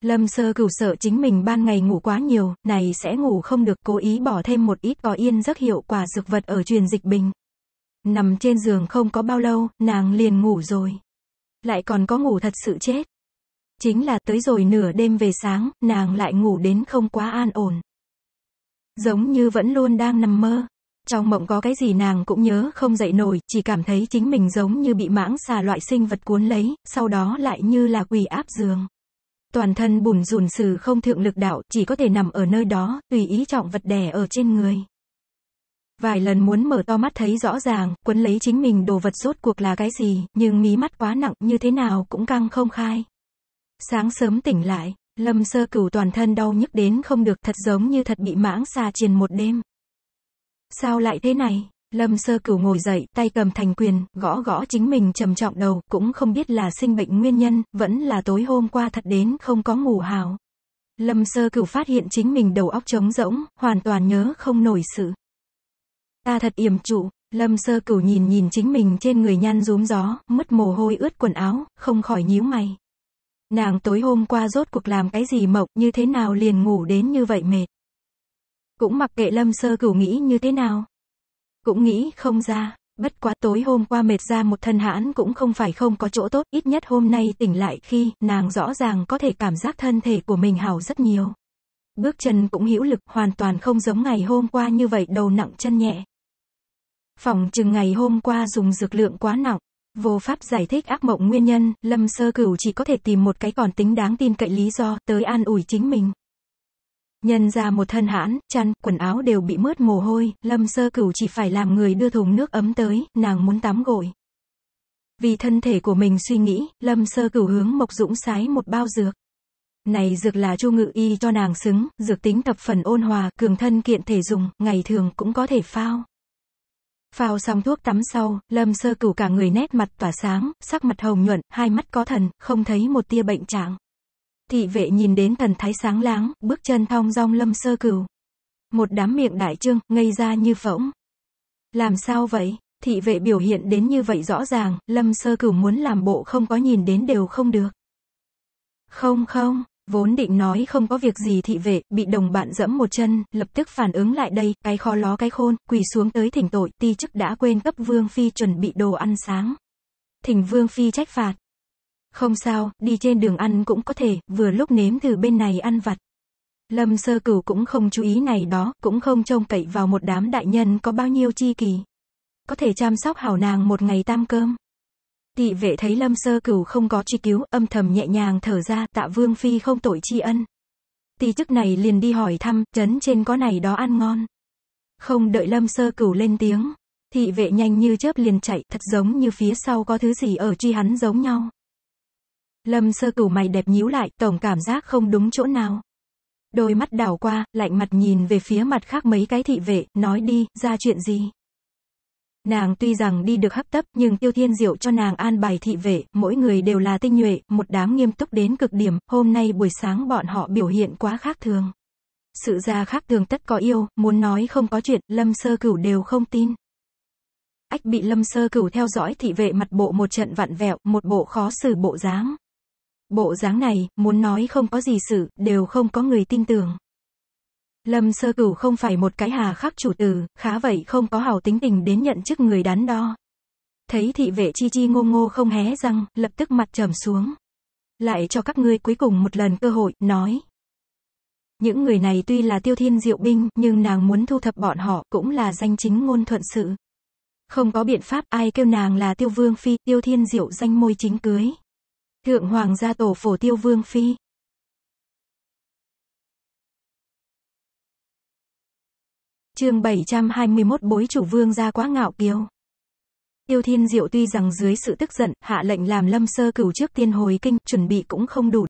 Lâm sơ cửu sợ chính mình ban ngày ngủ quá nhiều, này sẽ ngủ không được, cố ý bỏ thêm một ít có yên rất hiệu quả dược vật ở truyền dịch bình. Nằm trên giường không có bao lâu, nàng liền ngủ rồi. Lại còn có ngủ thật sự chết. Chính là tới rồi nửa đêm về sáng, nàng lại ngủ đến không quá an ổn. Giống như vẫn luôn đang nằm mơ. Trong mộng có cái gì nàng cũng nhớ không dậy nổi, chỉ cảm thấy chính mình giống như bị mãng xà loại sinh vật cuốn lấy, sau đó lại như là quỳ áp giường. Toàn thân bùn rùn sự không thượng lực đạo, chỉ có thể nằm ở nơi đó, tùy ý trọng vật đè ở trên người. Vài lần muốn mở to mắt thấy rõ ràng, quấn lấy chính mình đồ vật rốt cuộc là cái gì, nhưng mí mắt quá nặng như thế nào cũng căng không khai. Sáng sớm tỉnh lại, lâm sơ cửu toàn thân đau nhức đến không được thật giống như thật bị mãng xà triền một đêm. Sao lại thế này? Lâm sơ cửu ngồi dậy, tay cầm thành quyền, gõ gõ chính mình trầm trọng đầu, cũng không biết là sinh bệnh nguyên nhân, vẫn là tối hôm qua thật đến không có ngủ hào. Lâm sơ cửu phát hiện chính mình đầu óc trống rỗng, hoàn toàn nhớ không nổi sự. Ta thật yểm trụ, lâm sơ cửu nhìn nhìn chính mình trên người nhăn rúm gió, mất mồ hôi ướt quần áo, không khỏi nhíu mày. Nàng tối hôm qua rốt cuộc làm cái gì mộng, như thế nào liền ngủ đến như vậy mệt. Cũng mặc kệ lâm sơ cửu nghĩ như thế nào. Cũng nghĩ không ra, bất quá tối hôm qua mệt ra một thân hãn cũng không phải không có chỗ tốt, ít nhất hôm nay tỉnh lại khi nàng rõ ràng có thể cảm giác thân thể của mình hảo rất nhiều. Bước chân cũng hữu lực, hoàn toàn không giống ngày hôm qua như vậy đầu nặng chân nhẹ. Phòng chừng ngày hôm qua dùng dược lượng quá nặng, vô pháp giải thích ác mộng nguyên nhân, Lâm Sơ Cửu chỉ có thể tìm một cái còn tính đáng tin cậy lý do tới an ủi chính mình. Nhân ra một thân hãn, chăn, quần áo đều bị mướt mồ hôi, lâm sơ cửu chỉ phải làm người đưa thùng nước ấm tới, nàng muốn tắm gội. Vì thân thể của mình suy nghĩ, lâm sơ cửu hướng Mộc Dũng sái một bao dược. Này dược là chu ngự y cho nàng xứng, dược tính tập phần ôn hòa, cường thân kiện thể dùng, ngày thường cũng có thể phao. Phao xong thuốc tắm sau, lâm sơ cửu cả người nét mặt tỏa sáng, sắc mặt hồng nhuận, hai mắt có thần, không thấy một tia bệnh trạng thị vệ nhìn đến thần thái sáng láng, bước chân thong dong lâm sơ cửu. Một đám miệng đại trương, ngây ra như phỗng. Làm sao vậy? Thị vệ biểu hiện đến như vậy rõ ràng, lâm sơ cửu muốn làm bộ không có nhìn đến đều không được. Không không, vốn định nói không có việc gì thị vệ, bị đồng bạn dẫm một chân, lập tức phản ứng lại đây, cái khó ló cái khôn, quỳ xuống tới thỉnh tội, ti chức đã quên cấp vương phi chuẩn bị đồ ăn sáng. Thỉnh vương phi trách phạt, không sao, đi trên đường ăn cũng có thể, vừa lúc nếm thử bên này ăn vặt. Lâm sơ cửu cũng không chú ý này đó, cũng không trông cậy vào một đám đại nhân có bao nhiêu chi kỳ. Có thể chăm sóc hảo nàng một ngày tam cơm. Tị vệ thấy lâm sơ cửu không có truy cứu, âm thầm nhẹ nhàng thở ra, tạ vương phi không tội tri ân. Tị chức này liền đi hỏi thăm, chấn trên có này đó ăn ngon. Không đợi lâm sơ cửu lên tiếng, thị vệ nhanh như chớp liền chạy, thật giống như phía sau có thứ gì ở truy hắn giống nhau. Lâm sơ cửu mày đẹp nhíu lại, tổng cảm giác không đúng chỗ nào. Đôi mắt đảo qua, lạnh mặt nhìn về phía mặt khác mấy cái thị vệ, nói đi, ra chuyện gì? Nàng tuy rằng đi được hấp tấp, nhưng tiêu thiên diệu cho nàng an bài thị vệ, mỗi người đều là tinh nhuệ, một đám nghiêm túc đến cực điểm, hôm nay buổi sáng bọn họ biểu hiện quá khác thường. Sự ra khác thường tất có yêu, muốn nói không có chuyện, lâm sơ cửu đều không tin. Ách bị lâm sơ cửu theo dõi thị vệ mặt bộ một trận vặn vẹo, một bộ khó xử bộ dáng. Bộ dáng này, muốn nói không có gì sự, đều không có người tin tưởng. Lâm Sơ Cửu không phải một cái hà khắc chủ tử, khá vậy không có hảo tính tình đến nhận chức người đắn đo. Thấy thị vệ chi chi ngô ngô không hé răng, lập tức mặt trầm xuống. Lại cho các ngươi cuối cùng một lần cơ hội, nói. Những người này tuy là tiêu thiên diệu binh, nhưng nàng muốn thu thập bọn họ, cũng là danh chính ngôn thuận sự. Không có biện pháp, ai kêu nàng là tiêu vương phi, tiêu thiên diệu danh môi chính cưới. Thượng Hoàng gia tổ phổ tiêu vương phi. chương 721 bối chủ vương gia quá ngạo kiêu Tiêu Thiên Diệu tuy rằng dưới sự tức giận, hạ lệnh làm lâm sơ cửu trước tiên hồi kinh, chuẩn bị cũng không đủ